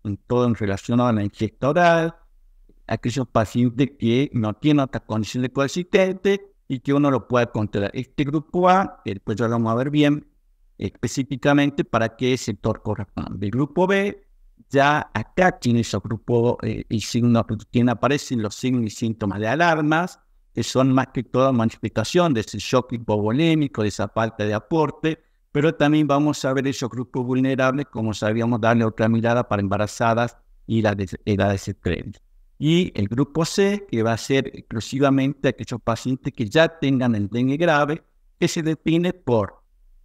en, todo en relación a la ingesta oral, aquellos pacientes que no tienen condición de coexistentes y que uno lo puede controlar. Este grupo A, que después ya lo vamos a ver bien específicamente para qué sector corresponde. El grupo B, ya acá tiene su grupo eh, y signos, quien aparecen los signos y síntomas de alarmas, que son más que toda manifestación de ese shock hipovolémico, de esa falta de aporte, pero también vamos a ver esos grupos vulnerables, como sabíamos darle otra mirada para embarazadas y las de edades extremas. Y el grupo C, que va a ser exclusivamente aquellos pacientes que ya tengan el dengue grave, que se define por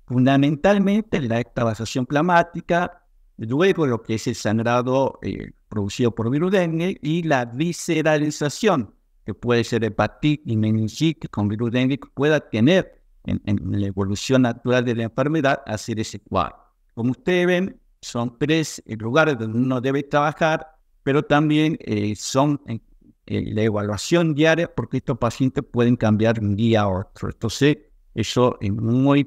fundamentalmente la extravasación plasmática, luego lo que es el sangrado eh, producido por virus dengue y la visceralización, que puede ser hepatitis y meningitis con virus dengue, que pueda tener en, la evolución natural de la enfermedad hacer ese cuadro. Como ustedes ven, son tres eh, lugares donde uno debe trabajar, pero también eh, son la evaluación diaria, porque estos pacientes pueden cambiar un día a otro. Entonces, eso es muy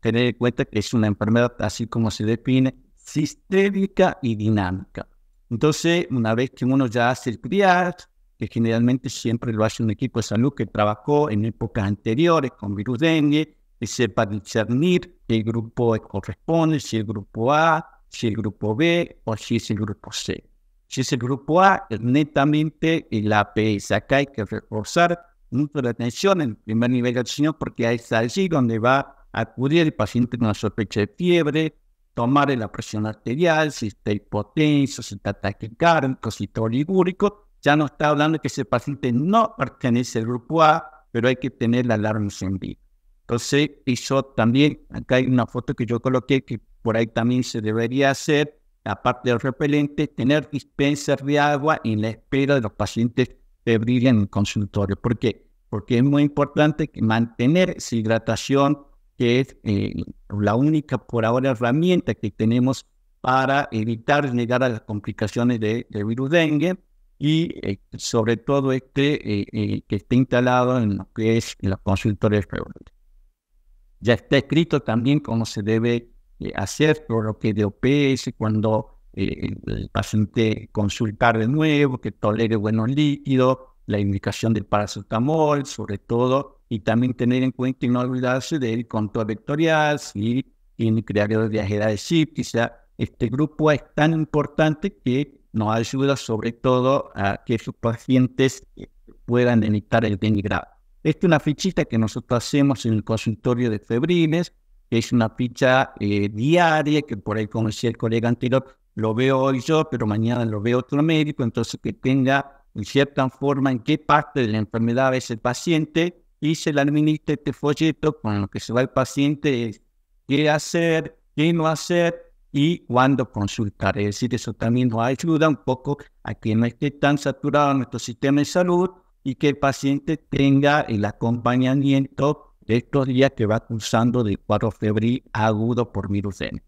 tener en cuenta que es una enfermedad así como se define, sistémica y dinámica. Entonces, una vez que uno ya hace el CRIAR, que generalmente siempre lo hace un equipo de salud que trabajó en épocas anteriores con virus dengue, que sepa discernir qué grupo corresponde, si el grupo A, si el grupo B o si es el grupo C. Si es el grupo A, es netamente el APS. Acá hay que reforzar mucho la atención en el primer nivel de atención porque es allí donde va a acudir el paciente con una sospecha de fiebre, tomar la presión arterial, si está hipotenso, si está taquicárdico, si está oligúrico. Ya no está hablando que ese paciente no pertenece al grupo A, pero hay que tener la alarma encendida. Entonces, hizo también, acá hay una foto que yo coloqué que por ahí también se debería hacer, aparte del repelente, tener dispensas de agua en la espera de los pacientes febriles en el consultorio. ¿Por qué? Porque es muy importante mantener esa hidratación que es eh, la única por ahora herramienta que tenemos para evitar llegar a las complicaciones de, virus dengue y eh, sobre todo este eh, que está instalado en lo que es en los consultorios Ya está escrito también cómo se debe hacer por lo que de OPS cuando el paciente consultar de nuevo, que tolere buenos líquidos, la indicación del paracetamol, sobre todo, y también tener en cuenta y no olvidarse del control vectorial, si tiene criadero de viajera de chip, este grupo es tan importante que nos ayuda sobre todo a que sus pacientes puedan evitar el denigrado. Esta es una fichita que nosotros hacemos en el consultorio de febriles, que es una ficha eh, diaria que por ahí, como decía el colega anterior, lo veo hoy yo, pero mañana lo veo otro médico, entonces que tenga en cierta forma en qué parte de la enfermedad es el paciente y se le administra este folleto con lo que se va el paciente qué hacer, qué no hacer y cuándo consultar. Es decir, eso también nos ayuda un poco a que no esté tan saturado nuestro sistema de salud y que el paciente tenga el acompañamiento de estos días que va cursando de cuadro febril agudo por virus N.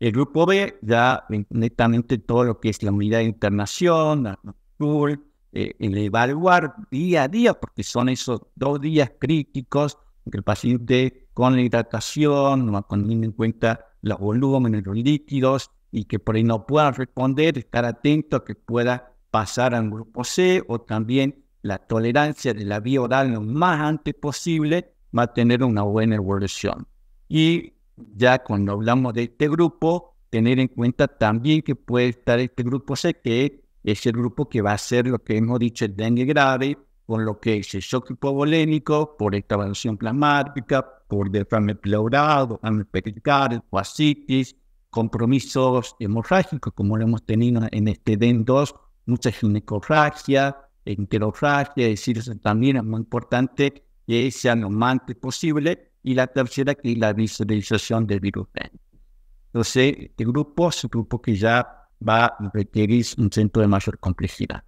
El grupo B ya eh, netamente todo lo que es la unidad de internación, el eh, evaluar día a día, porque son esos dos días críticos que el paciente con la hidratación, no tener en cuenta los volúmenes, los líquidos, y que por ahí no pueda responder, estar atento a que pueda pasar al grupo C o también la tolerancia de la vía oral lo más antes posible va a tener una buena evolución. Y ya cuando hablamos de este grupo, tener en cuenta también que puede estar este grupo C, que es el grupo que va a hacer lo que hemos dicho, el dengue grave, con lo que es el shock hipovolémico, por esta evaluación plasmática, por derrame pleural, derrame o asitis, compromisos hemorrágicos, como lo hemos tenido en este DEN2, mucha ginecorragia, enterorragia, es decir, también es muy importante que sea lo más posible. Y la tercera, que es la visualización del virus. Entonces, este grupo es un grupo que ya va a requerir un centro de mayor complejidad.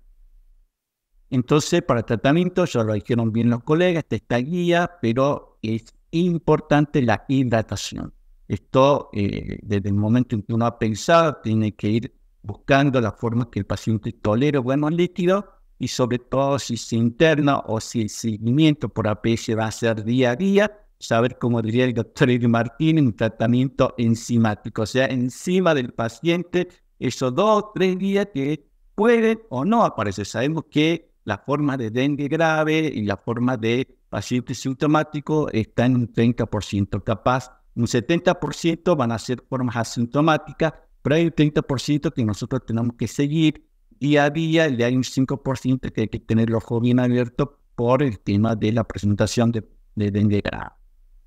Entonces, para tratamiento, ya lo dijeron bien los colegas, está esta guía, pero es importante la hidratación. Esto, eh, desde el momento en que uno ha pensado, tiene que ir buscando la forma que el paciente tolere buenos líquidos y sobre todo si se interna o si el seguimiento por APS va a ser día a día, saber, cómo diría el doctor Martín, un tratamiento enzimático, o sea, encima del paciente esos dos, tres días que pueden o no aparecer. Sabemos que la forma de dengue grave y la forma de paciente sintomático está en un 30% capaz. Un 70% van a ser formas asintomáticas, pero hay un 30% que nosotros tenemos que seguir día a día y hay un 5% que hay que tener el ojo bien abierto por el tema de la presentación de, de dengue grave.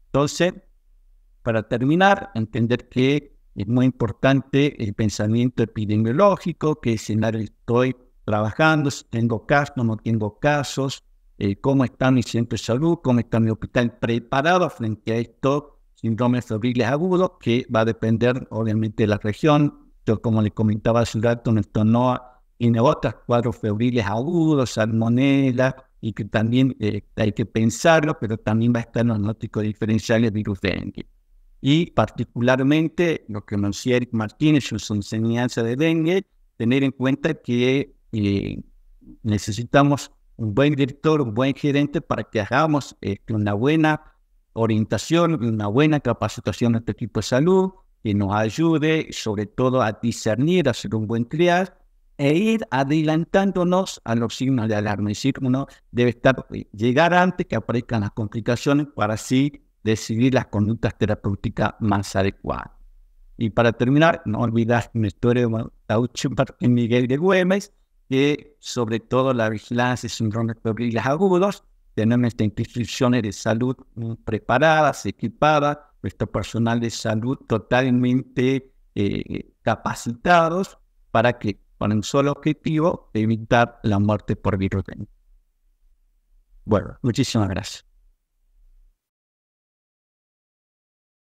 Entonces, para terminar, entender que es muy importante el pensamiento epidemiológico, qué escenario estoy trabajando, si tengo casos, no tengo casos, eh, cómo está mi centro de salud, cómo está mi hospital preparado frente a estos síndromes febriles agudos, que va a depender obviamente de la región. Yo, como les comentaba hace un rato, nuestro y tiene otras cuadros febriles agudos, salmonella, y que también eh, hay que pensarlo, pero también va a estar los diferencial diferenciales virus dengue y particularmente lo que dice Eric Martínez en su enseñanza de dengue, tener en cuenta que eh, necesitamos un buen director, un buen gerente para que hagamos eh, una buena orientación, una buena capacitación de este equipo de salud, que nos ayude sobre todo a discernir, a hacer un buen triage e ir adelantándonos a los signos de alarma. Es decir, uno debe estar, eh, llegar antes que aparezcan las complicaciones para así decidir las conductas terapéuticas más adecuadas. Y para terminar, no olvidar mi historia de Miguel de Güemes, que sobre todo la vigilancia y síndromes febriles agudos, tenemos estas instituciones de salud preparadas, equipadas, nuestro personal de salud totalmente eh, capacitados para que con un solo objetivo evitar la muerte por virus. Bueno, muchísimas gracias.